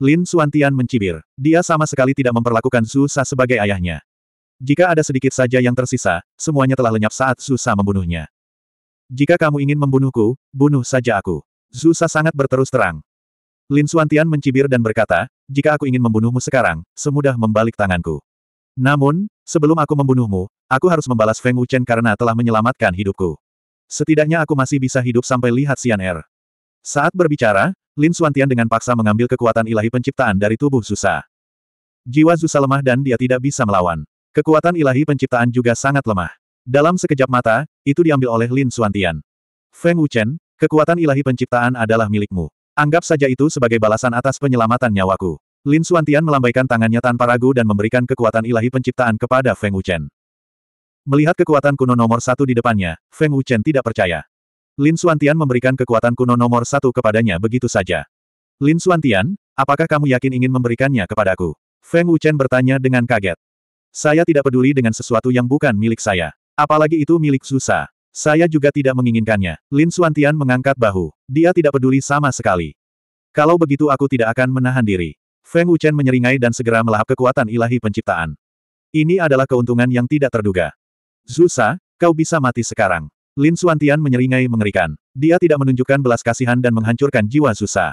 Lin Suantian mencibir. Dia sama sekali tidak memperlakukan Su Sa sebagai ayahnya. Jika ada sedikit saja yang tersisa, semuanya telah lenyap saat Su Sa membunuhnya. Jika kamu ingin membunuhku, bunuh saja aku. Su Sa sangat berterus terang. Lin Suantian mencibir dan berkata, jika aku ingin membunuhmu sekarang, semudah membalik tanganku. Namun, sebelum aku membunuhmu, aku harus membalas Feng Wuchen karena telah menyelamatkan hidupku. Setidaknya aku masih bisa hidup sampai lihat Xian Er. Saat berbicara, Lin Suantian dengan paksa mengambil kekuatan ilahi penciptaan dari tubuh Zusa. Jiwa Zusa lemah dan dia tidak bisa melawan. Kekuatan ilahi penciptaan juga sangat lemah. Dalam sekejap mata, itu diambil oleh Lin Suantian. Feng Wuchen, kekuatan ilahi penciptaan adalah milikmu. Anggap saja itu sebagai balasan atas penyelamatan nyawaku. Lin Suantian melambaikan tangannya tanpa ragu dan memberikan kekuatan ilahi penciptaan kepada Feng Wuchen. Melihat kekuatan kuno nomor satu di depannya, Feng Wuchen tidak percaya. Lin Suantian memberikan kekuatan kuno nomor satu kepadanya begitu saja. Lin Suantian, apakah kamu yakin ingin memberikannya kepadaku? Feng Wuchen bertanya dengan kaget. Saya tidak peduli dengan sesuatu yang bukan milik saya. Apalagi itu milik Zusa. Saya juga tidak menginginkannya. Lin Suantian mengangkat bahu. Dia tidak peduli sama sekali. Kalau begitu aku tidak akan menahan diri. Feng Wuchen menyeringai dan segera melahap kekuatan ilahi penciptaan. Ini adalah keuntungan yang tidak terduga. Zusa, kau bisa mati sekarang. Lin Suantian menyeringai mengerikan. Dia tidak menunjukkan belas kasihan dan menghancurkan jiwa Zusa.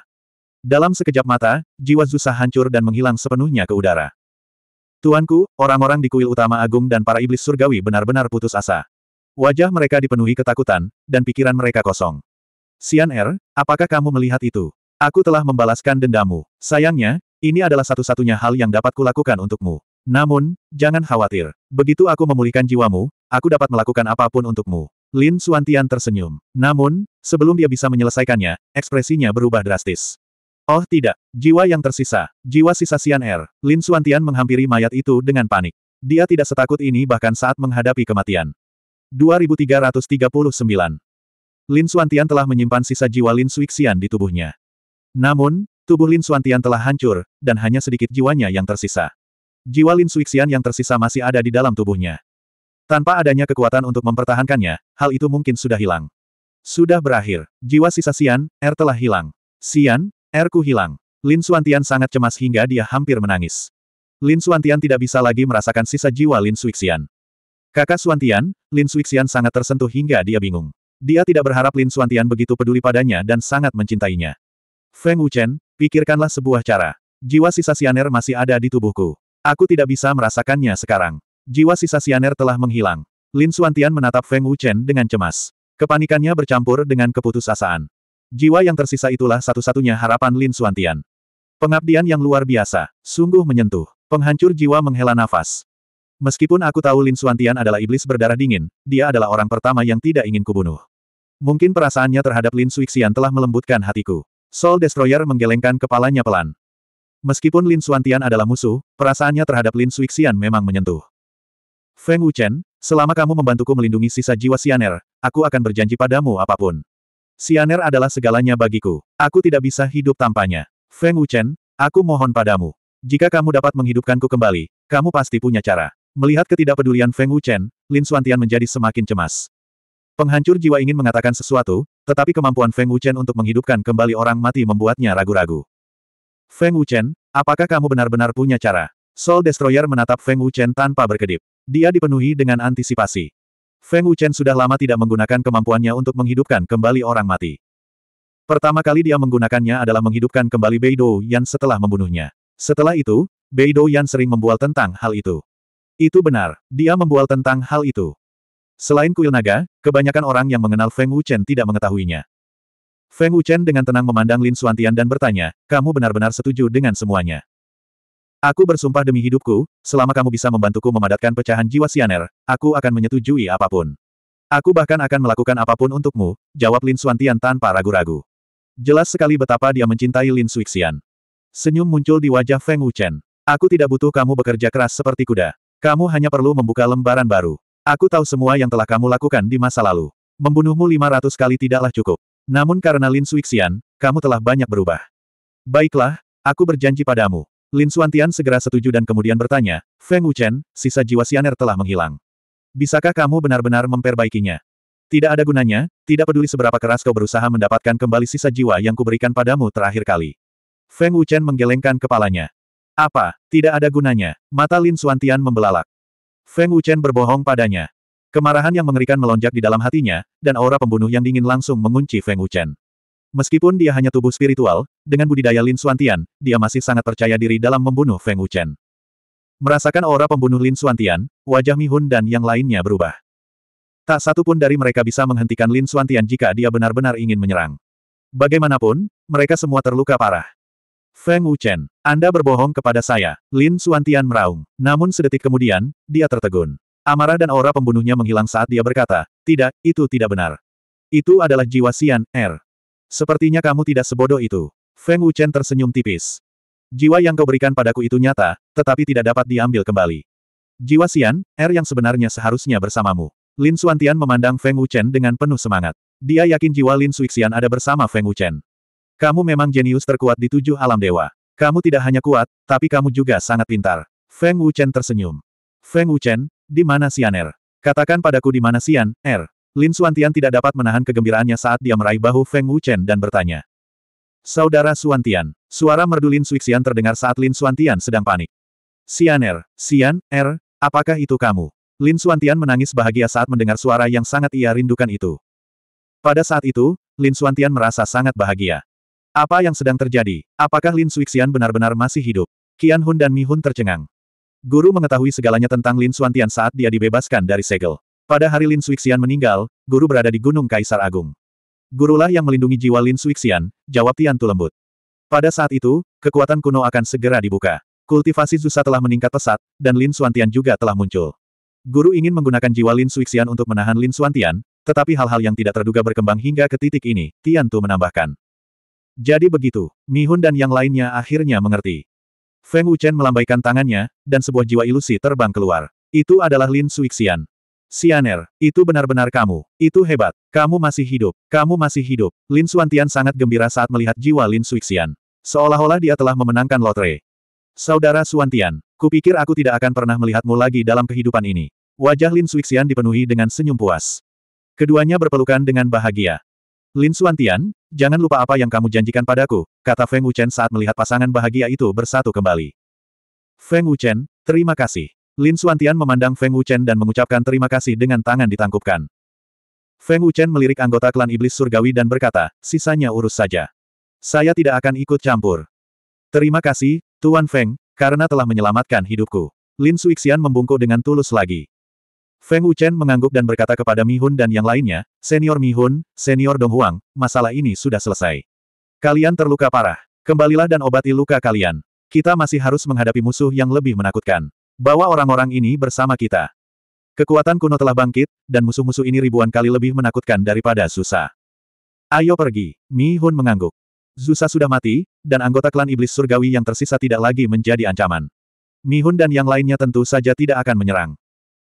Dalam sekejap mata, jiwa Zusa hancur dan menghilang sepenuhnya ke udara. Tuanku, orang-orang di kuil utama agung dan para iblis surgawi benar-benar putus asa. Wajah mereka dipenuhi ketakutan, dan pikiran mereka kosong. Sian Er, apakah kamu melihat itu? Aku telah membalaskan dendamu. Sayangnya, ini adalah satu-satunya hal yang dapat kulakukan untukmu. Namun, jangan khawatir. Begitu aku memulihkan jiwamu, aku dapat melakukan apapun untukmu. Lin Suantian tersenyum. Namun, sebelum dia bisa menyelesaikannya, ekspresinya berubah drastis. Oh tidak, jiwa yang tersisa, jiwa sisa Sian Er, Lin Suantian menghampiri mayat itu dengan panik. Dia tidak setakut ini bahkan saat menghadapi kematian. 2339 Lin Suantian telah menyimpan sisa jiwa Lin Suixian di tubuhnya. Namun, tubuh Lin Suantian telah hancur, dan hanya sedikit jiwanya yang tersisa. Jiwa Lin Suixian yang tersisa masih ada di dalam tubuhnya. Tanpa adanya kekuatan untuk mempertahankannya, hal itu mungkin sudah hilang. Sudah berakhir. Jiwa sisa Sian, R er telah hilang. Sian, r hilang. Lin Suantian sangat cemas hingga dia hampir menangis. Lin Suantian tidak bisa lagi merasakan sisa jiwa Lin Suixian. Kakak Suantian, Lin Suixian sangat tersentuh hingga dia bingung. Dia tidak berharap Lin Suantian begitu peduli padanya dan sangat mencintainya. Feng Wuchen, pikirkanlah sebuah cara. Jiwa sisa Sianer masih ada di tubuhku. Aku tidak bisa merasakannya sekarang. Jiwa sisa sianer telah menghilang. Lin Suantian menatap Feng Wuchen dengan cemas. Kepanikannya bercampur dengan keputusasaan. Jiwa yang tersisa itulah satu-satunya harapan Lin Suantian. Pengabdian yang luar biasa, sungguh menyentuh. Penghancur jiwa menghela nafas. Meskipun aku tahu Lin Suantian adalah iblis berdarah dingin, dia adalah orang pertama yang tidak ingin kubunuh. Mungkin perasaannya terhadap Lin Suixian telah melembutkan hatiku. Soul Destroyer menggelengkan kepalanya pelan. Meskipun Lin Suantian adalah musuh, perasaannya terhadap Lin Suixian memang menyentuh. Feng Wuchen, selama kamu membantuku melindungi sisa jiwa Sianer, aku akan berjanji padamu apapun. Sianer adalah segalanya bagiku. Aku tidak bisa hidup tanpanya. Feng Wuchen, aku mohon padamu. Jika kamu dapat menghidupkanku kembali, kamu pasti punya cara. Melihat ketidakpedulian Feng Wuchen, Lin Suantian menjadi semakin cemas. Penghancur jiwa ingin mengatakan sesuatu, tetapi kemampuan Feng Wuchen untuk menghidupkan kembali orang mati membuatnya ragu-ragu. Feng Wuchen, apakah kamu benar-benar punya cara? Soul Destroyer menatap Feng Wuchen tanpa berkedip. Dia dipenuhi dengan antisipasi. Feng Wuchen sudah lama tidak menggunakan kemampuannya untuk menghidupkan kembali orang mati. Pertama kali dia menggunakannya adalah menghidupkan kembali Beidou Yan setelah membunuhnya. Setelah itu, Beidou Yan sering membual tentang hal itu. Itu benar, dia membual tentang hal itu. Selain kuil naga, kebanyakan orang yang mengenal Feng Wuchen tidak mengetahuinya. Feng Wuchen dengan tenang memandang Lin Suantian dan bertanya, kamu benar-benar setuju dengan semuanya. Aku bersumpah demi hidupku, selama kamu bisa membantuku memadatkan pecahan jiwa Sianer, aku akan menyetujui apapun. Aku bahkan akan melakukan apapun untukmu, jawab Lin Xuantian tanpa ragu-ragu. Jelas sekali betapa dia mencintai Lin Suixian. Senyum muncul di wajah Feng Wuchen. Aku tidak butuh kamu bekerja keras seperti kuda. Kamu hanya perlu membuka lembaran baru. Aku tahu semua yang telah kamu lakukan di masa lalu. Membunuhmu 500 kali tidaklah cukup. Namun karena Lin Suixian, kamu telah banyak berubah. Baiklah, aku berjanji padamu. Lin Suantian segera setuju dan kemudian bertanya, Feng Wuchen, sisa jiwa sianer telah menghilang. Bisakah kamu benar-benar memperbaikinya? Tidak ada gunanya, tidak peduli seberapa keras kau berusaha mendapatkan kembali sisa jiwa yang kuberikan padamu terakhir kali. Feng Wuchen menggelengkan kepalanya. Apa, tidak ada gunanya, mata Lin Suantian membelalak. Feng Wuchen berbohong padanya. Kemarahan yang mengerikan melonjak di dalam hatinya, dan aura pembunuh yang dingin langsung mengunci Feng Wuchen. Meskipun dia hanya tubuh spiritual, dengan budidaya Lin Suantian, dia masih sangat percaya diri dalam membunuh Feng Wuchen. Merasakan aura pembunuh Lin Suantian, wajah Mi Hun dan yang lainnya berubah. Tak satu pun dari mereka bisa menghentikan Lin Suantian jika dia benar-benar ingin menyerang. Bagaimanapun, mereka semua terluka parah. Feng Wuchen, Anda berbohong kepada saya, Lin Suantian meraung. Namun sedetik kemudian, dia tertegun. Amarah dan aura pembunuhnya menghilang saat dia berkata, tidak, itu tidak benar. Itu adalah jiwa Xian, Er. Sepertinya kamu tidak sebodoh itu. Feng Wuchen tersenyum tipis. Jiwa yang kau berikan padaku itu nyata, tetapi tidak dapat diambil kembali. Jiwa Xian, R er yang sebenarnya seharusnya bersamamu. Lin Suantian memandang Feng Wuchen dengan penuh semangat. Dia yakin jiwa Lin Suixian ada bersama Feng Wuchen. Kamu memang jenius terkuat di tujuh alam dewa. Kamu tidak hanya kuat, tapi kamu juga sangat pintar. Feng Wuchen tersenyum. Feng Wuchen, di mana Xian R? Er? Katakan padaku di mana Xian, R? Er. Lin Suantian tidak dapat menahan kegembiraannya saat dia meraih bahu Feng Wuchen dan bertanya. Saudara Suantian. Suara merdu Lin Suixian terdengar saat Lin Suantian sedang panik. Sianer, Sian, er, er, apakah itu kamu? Lin Suantian menangis bahagia saat mendengar suara yang sangat ia rindukan itu. Pada saat itu, Lin Suantian merasa sangat bahagia. Apa yang sedang terjadi? Apakah Lin Suixian benar-benar masih hidup? Qian Hun dan Mi Hun tercengang. Guru mengetahui segalanya tentang Lin Suantian saat dia dibebaskan dari segel. Pada hari Lin Suixian meninggal, guru berada di Gunung Kaisar Agung. Gurulah yang melindungi jiwa Lin Suixian, jawab Tian Tu lembut. Pada saat itu, kekuatan kuno akan segera dibuka. Kultivasi Zusa telah meningkat pesat, dan Lin Suantian juga telah muncul. Guru ingin menggunakan jiwa Lin Suixian untuk menahan Lin Suantian, tetapi hal-hal yang tidak terduga berkembang hingga ke titik ini, Tian Tu menambahkan. Jadi begitu, Mi Hun dan yang lainnya akhirnya mengerti. Feng Wuchen melambaikan tangannya, dan sebuah jiwa ilusi terbang keluar. Itu adalah Lin Suixian. Sianer, itu benar-benar kamu. Itu hebat. Kamu masih hidup. Kamu masih hidup. Lin Suantian sangat gembira saat melihat jiwa Lin Suixian. Seolah-olah dia telah memenangkan lotre. Saudara Suantian, kupikir aku tidak akan pernah melihatmu lagi dalam kehidupan ini. Wajah Lin Suixian dipenuhi dengan senyum puas. Keduanya berpelukan dengan bahagia. Lin Suantian, jangan lupa apa yang kamu janjikan padaku, kata Feng Wuchen saat melihat pasangan bahagia itu bersatu kembali. Feng Wuchen, terima kasih. Lin Suantian memandang Feng Wuchen dan mengucapkan terima kasih dengan tangan ditangkupkan. Feng Wuchen melirik anggota klan iblis surgawi dan berkata, sisanya urus saja. Saya tidak akan ikut campur. Terima kasih, Tuan Feng, karena telah menyelamatkan hidupku. Lin Suixian membungkuk dengan tulus lagi. Feng Wuchen mengangguk dan berkata kepada Mi Hun dan yang lainnya, Senior Mi Hun, Senior Dong Huang, masalah ini sudah selesai. Kalian terluka parah. Kembalilah dan obati luka kalian. Kita masih harus menghadapi musuh yang lebih menakutkan. Bawa orang-orang ini bersama kita. Kekuatan kuno telah bangkit, dan musuh-musuh ini ribuan kali lebih menakutkan daripada Susa. Ayo pergi, Mi Hun mengangguk. Zusa sudah mati, dan anggota klan iblis surgawi yang tersisa tidak lagi menjadi ancaman. Mi Hun dan yang lainnya tentu saja tidak akan menyerang.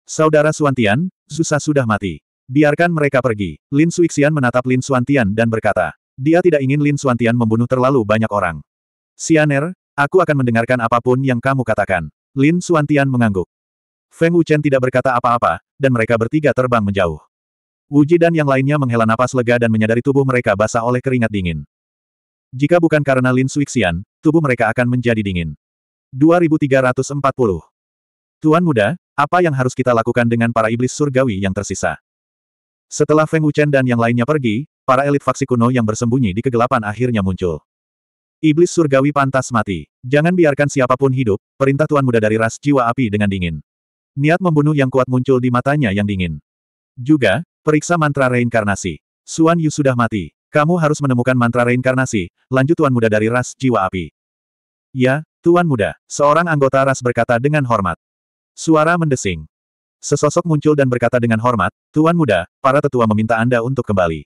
Saudara Suantian, Zusa sudah mati. Biarkan mereka pergi. Lin Suixian menatap Lin Suantian dan berkata, dia tidak ingin Lin Suantian membunuh terlalu banyak orang. Sianer, aku akan mendengarkan apapun yang kamu katakan. Lin Suantian mengangguk. Feng Wuchen tidak berkata apa-apa, dan mereka bertiga terbang menjauh. Wuji dan yang lainnya menghela napas lega dan menyadari tubuh mereka basah oleh keringat dingin. Jika bukan karena Lin Suixian, tubuh mereka akan menjadi dingin. 2340 Tuan muda, apa yang harus kita lakukan dengan para iblis surgawi yang tersisa? Setelah Feng Wuchen dan yang lainnya pergi, para elit faksi kuno yang bersembunyi di kegelapan akhirnya muncul. Iblis surgawi pantas mati. Jangan biarkan siapapun hidup, perintah Tuan Muda dari ras jiwa api dengan dingin. Niat membunuh yang kuat muncul di matanya yang dingin. Juga, periksa mantra reinkarnasi. Suan Yu sudah mati. Kamu harus menemukan mantra reinkarnasi, lanjut Tuan Muda dari ras jiwa api. Ya, Tuan Muda, seorang anggota ras berkata dengan hormat. Suara mendesing. Sesosok muncul dan berkata dengan hormat, Tuan Muda, para tetua meminta Anda untuk kembali.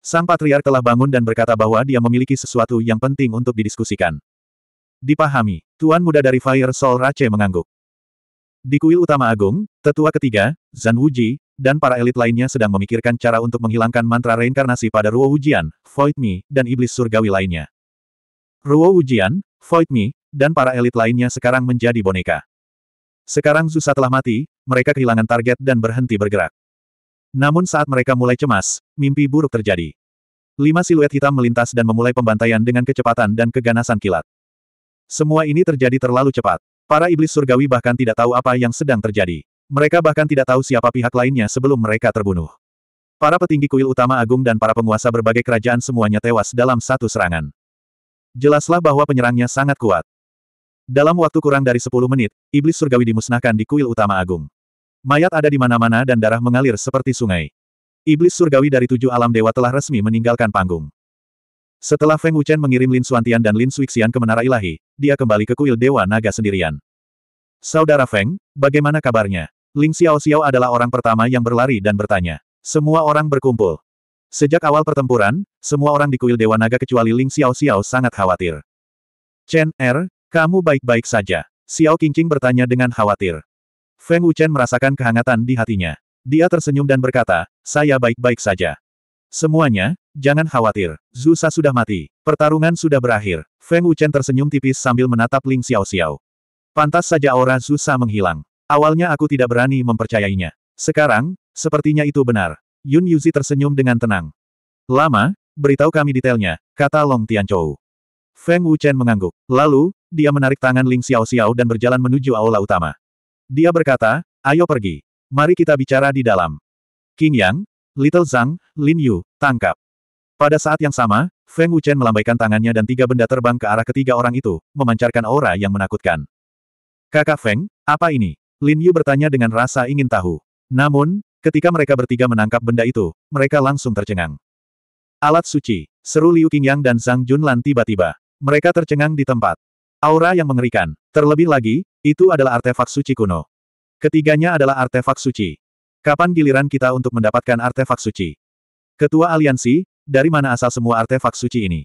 Sang Patriark telah bangun dan berkata bahwa dia memiliki sesuatu yang penting untuk didiskusikan. Dipahami, Tuan Muda dari Fire Soul Rache mengangguk. Di kuil utama agung, tetua ketiga, Zan Wuji, dan para elit lainnya sedang memikirkan cara untuk menghilangkan mantra reinkarnasi pada Ruo Wujian, Void Mi, dan Iblis Surgawi lainnya. Ruo Wujian, Void Mi, dan para elit lainnya sekarang menjadi boneka. Sekarang Zusa telah mati, mereka kehilangan target dan berhenti bergerak. Namun saat mereka mulai cemas, mimpi buruk terjadi. Lima siluet hitam melintas dan memulai pembantaian dengan kecepatan dan keganasan kilat. Semua ini terjadi terlalu cepat. Para iblis surgawi bahkan tidak tahu apa yang sedang terjadi. Mereka bahkan tidak tahu siapa pihak lainnya sebelum mereka terbunuh. Para petinggi kuil utama agung dan para penguasa berbagai kerajaan semuanya tewas dalam satu serangan. Jelaslah bahwa penyerangnya sangat kuat. Dalam waktu kurang dari 10 menit, iblis surgawi dimusnahkan di kuil utama agung. Mayat ada di mana-mana dan darah mengalir seperti sungai. Iblis surgawi dari tujuh alam dewa telah resmi meninggalkan panggung. Setelah Feng Wuchen mengirim Lin Suantian dan Lin Suixian ke Menara Ilahi, dia kembali ke kuil Dewa Naga sendirian. Saudara Feng, bagaimana kabarnya? Ling Xiao Xiao adalah orang pertama yang berlari dan bertanya. Semua orang berkumpul. Sejak awal pertempuran, semua orang di kuil Dewa Naga kecuali Ling Xiao Xiao sangat khawatir. Chen Er, kamu baik-baik saja. Xiao Qingqing bertanya dengan khawatir. Feng Wuchen merasakan kehangatan di hatinya. Dia tersenyum dan berkata, saya baik-baik saja. Semuanya, jangan khawatir. Zusa sudah mati. Pertarungan sudah berakhir. Feng Wuchen tersenyum tipis sambil menatap Ling Xiao-Xiao. Pantas saja aura Zusa menghilang. Awalnya aku tidak berani mempercayainya. Sekarang, sepertinya itu benar. Yun Yuzi tersenyum dengan tenang. Lama, beritahu kami detailnya, kata Long Tianchou. Feng Wuchen mengangguk. Lalu, dia menarik tangan Ling Xiao-Xiao dan berjalan menuju aula utama. Dia berkata, ayo pergi. Mari kita bicara di dalam. King Yang, Little Zhang, Lin Yu, tangkap. Pada saat yang sama, Feng Wuchen melambaikan tangannya dan tiga benda terbang ke arah ketiga orang itu, memancarkan aura yang menakutkan. Kakak Feng, apa ini? Lin Yu bertanya dengan rasa ingin tahu. Namun, ketika mereka bertiga menangkap benda itu, mereka langsung tercengang. Alat suci, seru Liu Qingyang dan Zhang Junlan tiba-tiba. Mereka tercengang di tempat. Aura yang mengerikan. Terlebih lagi, itu adalah artefak suci kuno. Ketiganya adalah artefak suci. Kapan giliran kita untuk mendapatkan artefak suci? Ketua aliansi, dari mana asal semua artefak suci ini?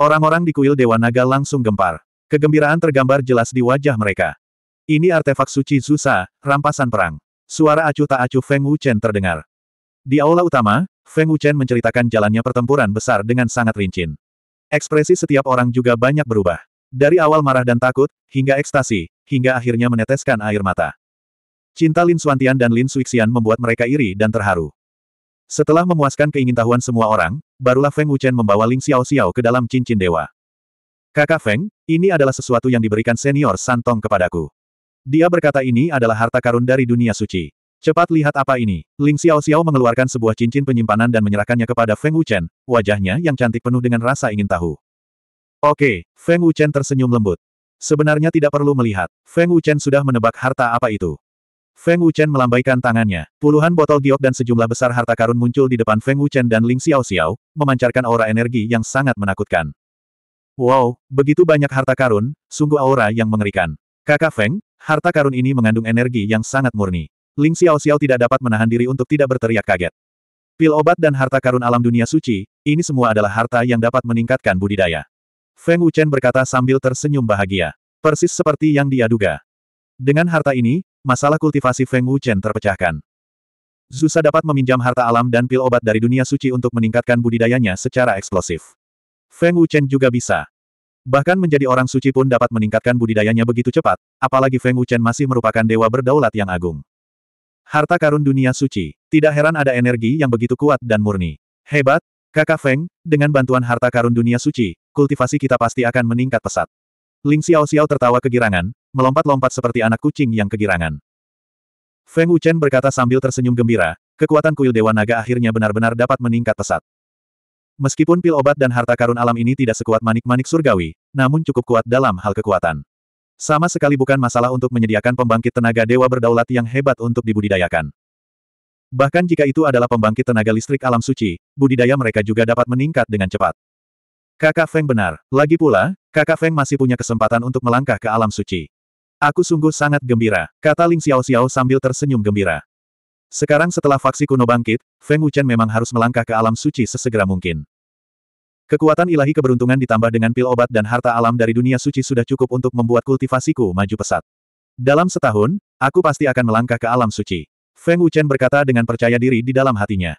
Orang-orang di kuil Dewa Naga langsung gempar. Kegembiraan tergambar jelas di wajah mereka. Ini artefak suci Zusa, rampasan perang. Suara acuh tak acuh Feng Wuchen terdengar. Di aula utama, Feng Wuchen menceritakan jalannya pertempuran besar dengan sangat rinci. Ekspresi setiap orang juga banyak berubah. Dari awal marah dan takut, hingga ekstasi, hingga akhirnya meneteskan air mata. Cinta Lin Suantian dan Lin Suixian membuat mereka iri dan terharu. Setelah memuaskan keingintahuan semua orang, barulah Feng Wuchen membawa Ling Xiao Xiao ke dalam cincin dewa. Kakak Feng, ini adalah sesuatu yang diberikan senior Santong kepadaku. Dia berkata ini adalah harta karun dari dunia suci. Cepat lihat apa ini. Ling Xiao Xiao mengeluarkan sebuah cincin penyimpanan dan menyerahkannya kepada Feng Wuchen, wajahnya yang cantik penuh dengan rasa ingin tahu. Oke, Feng Wuchen tersenyum lembut. Sebenarnya tidak perlu melihat, Feng Wuchen sudah menebak harta apa itu. Feng Wuchen melambaikan tangannya, puluhan botol giok dan sejumlah besar harta karun muncul di depan Feng Wuchen dan Ling Xiao Xiao, memancarkan aura energi yang sangat menakutkan. Wow, begitu banyak harta karun, sungguh aura yang mengerikan. Kakak Feng, harta karun ini mengandung energi yang sangat murni. Ling Xiao Xiao tidak dapat menahan diri untuk tidak berteriak kaget. Pil obat dan harta karun alam dunia suci, ini semua adalah harta yang dapat meningkatkan budidaya. Feng Wuchen berkata sambil tersenyum bahagia. Persis seperti yang dia duga. Dengan harta ini, masalah kultivasi Feng Wuchen terpecahkan. Zusa dapat meminjam harta alam dan pil obat dari dunia suci untuk meningkatkan budidayanya secara eksplosif. Feng Wuchen juga bisa. Bahkan menjadi orang suci pun dapat meningkatkan budidayanya begitu cepat, apalagi Feng Wuchen masih merupakan dewa berdaulat yang agung. Harta karun dunia suci. Tidak heran ada energi yang begitu kuat dan murni. Hebat, Kakak Feng, dengan bantuan harta karun dunia suci, kultivasi kita pasti akan meningkat pesat. Ling Xiao Xiao tertawa kegirangan, melompat-lompat seperti anak kucing yang kegirangan. Feng Wuchen berkata sambil tersenyum gembira, kekuatan kuil Dewa Naga akhirnya benar-benar dapat meningkat pesat. Meskipun pil obat dan harta karun alam ini tidak sekuat manik-manik surgawi, namun cukup kuat dalam hal kekuatan. Sama sekali bukan masalah untuk menyediakan pembangkit tenaga dewa berdaulat yang hebat untuk dibudidayakan. Bahkan jika itu adalah pembangkit tenaga listrik alam suci, budidaya mereka juga dapat meningkat dengan cepat. Kakak Feng benar. Lagi pula, kakak Feng masih punya kesempatan untuk melangkah ke alam suci. Aku sungguh sangat gembira, kata Ling Xiao Xiao sambil tersenyum gembira. Sekarang setelah faksi kuno bangkit, Feng Wuchen memang harus melangkah ke alam suci sesegera mungkin. Kekuatan ilahi keberuntungan ditambah dengan pil obat dan harta alam dari dunia suci sudah cukup untuk membuat kultivasiku maju pesat. Dalam setahun, aku pasti akan melangkah ke alam suci. Feng Wuchen berkata dengan percaya diri di dalam hatinya.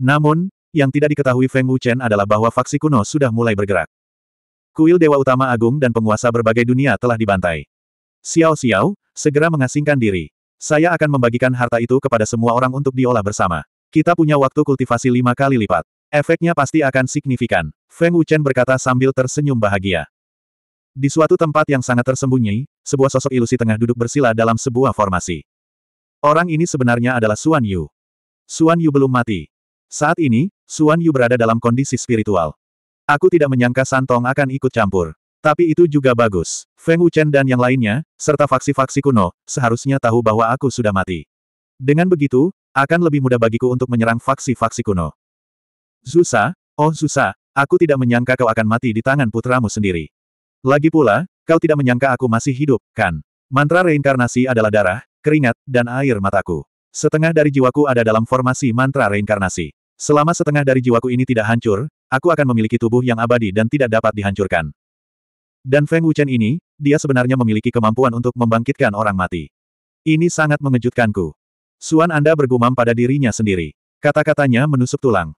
Namun, yang tidak diketahui Feng Wuchen adalah bahwa faksi kuno sudah mulai bergerak. Kuil Dewa Utama Agung dan penguasa berbagai dunia telah dibantai. Xiao Xiao, segera mengasingkan diri. Saya akan membagikan harta itu kepada semua orang untuk diolah bersama. Kita punya waktu kultivasi lima kali lipat. Efeknya pasti akan signifikan. Feng Wuchen berkata sambil tersenyum bahagia. Di suatu tempat yang sangat tersembunyi, sebuah sosok ilusi tengah duduk bersila dalam sebuah formasi. Orang ini sebenarnya adalah Suan Yu. Suan Yu belum mati. Saat ini, Suan Yu berada dalam kondisi spiritual. Aku tidak menyangka Santong akan ikut campur. Tapi itu juga bagus. Feng Wuchen dan yang lainnya, serta faksi-faksi kuno, seharusnya tahu bahwa aku sudah mati. Dengan begitu, akan lebih mudah bagiku untuk menyerang faksi-faksi kuno. Zusa, oh Zusa, aku tidak menyangka kau akan mati di tangan putramu sendiri. Lagi pula, kau tidak menyangka aku masih hidup, kan? Mantra reinkarnasi adalah darah, keringat, dan air mataku. Setengah dari jiwaku ada dalam formasi mantra reinkarnasi. Selama setengah dari jiwaku ini tidak hancur, aku akan memiliki tubuh yang abadi dan tidak dapat dihancurkan. Dan Feng Wuchen ini, dia sebenarnya memiliki kemampuan untuk membangkitkan orang mati. Ini sangat mengejutkanku. Suan Anda bergumam pada dirinya sendiri. Kata-katanya menusuk tulang.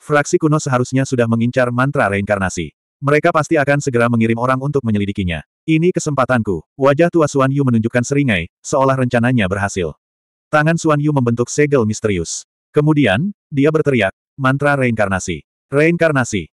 Fraksi kuno seharusnya sudah mengincar mantra reinkarnasi. Mereka pasti akan segera mengirim orang untuk menyelidikinya. Ini kesempatanku. Wajah tua Suan Yu menunjukkan seringai, seolah rencananya berhasil. Tangan Suan Yu membentuk segel misterius. Kemudian, dia berteriak, mantra reinkarnasi. Reinkarnasi.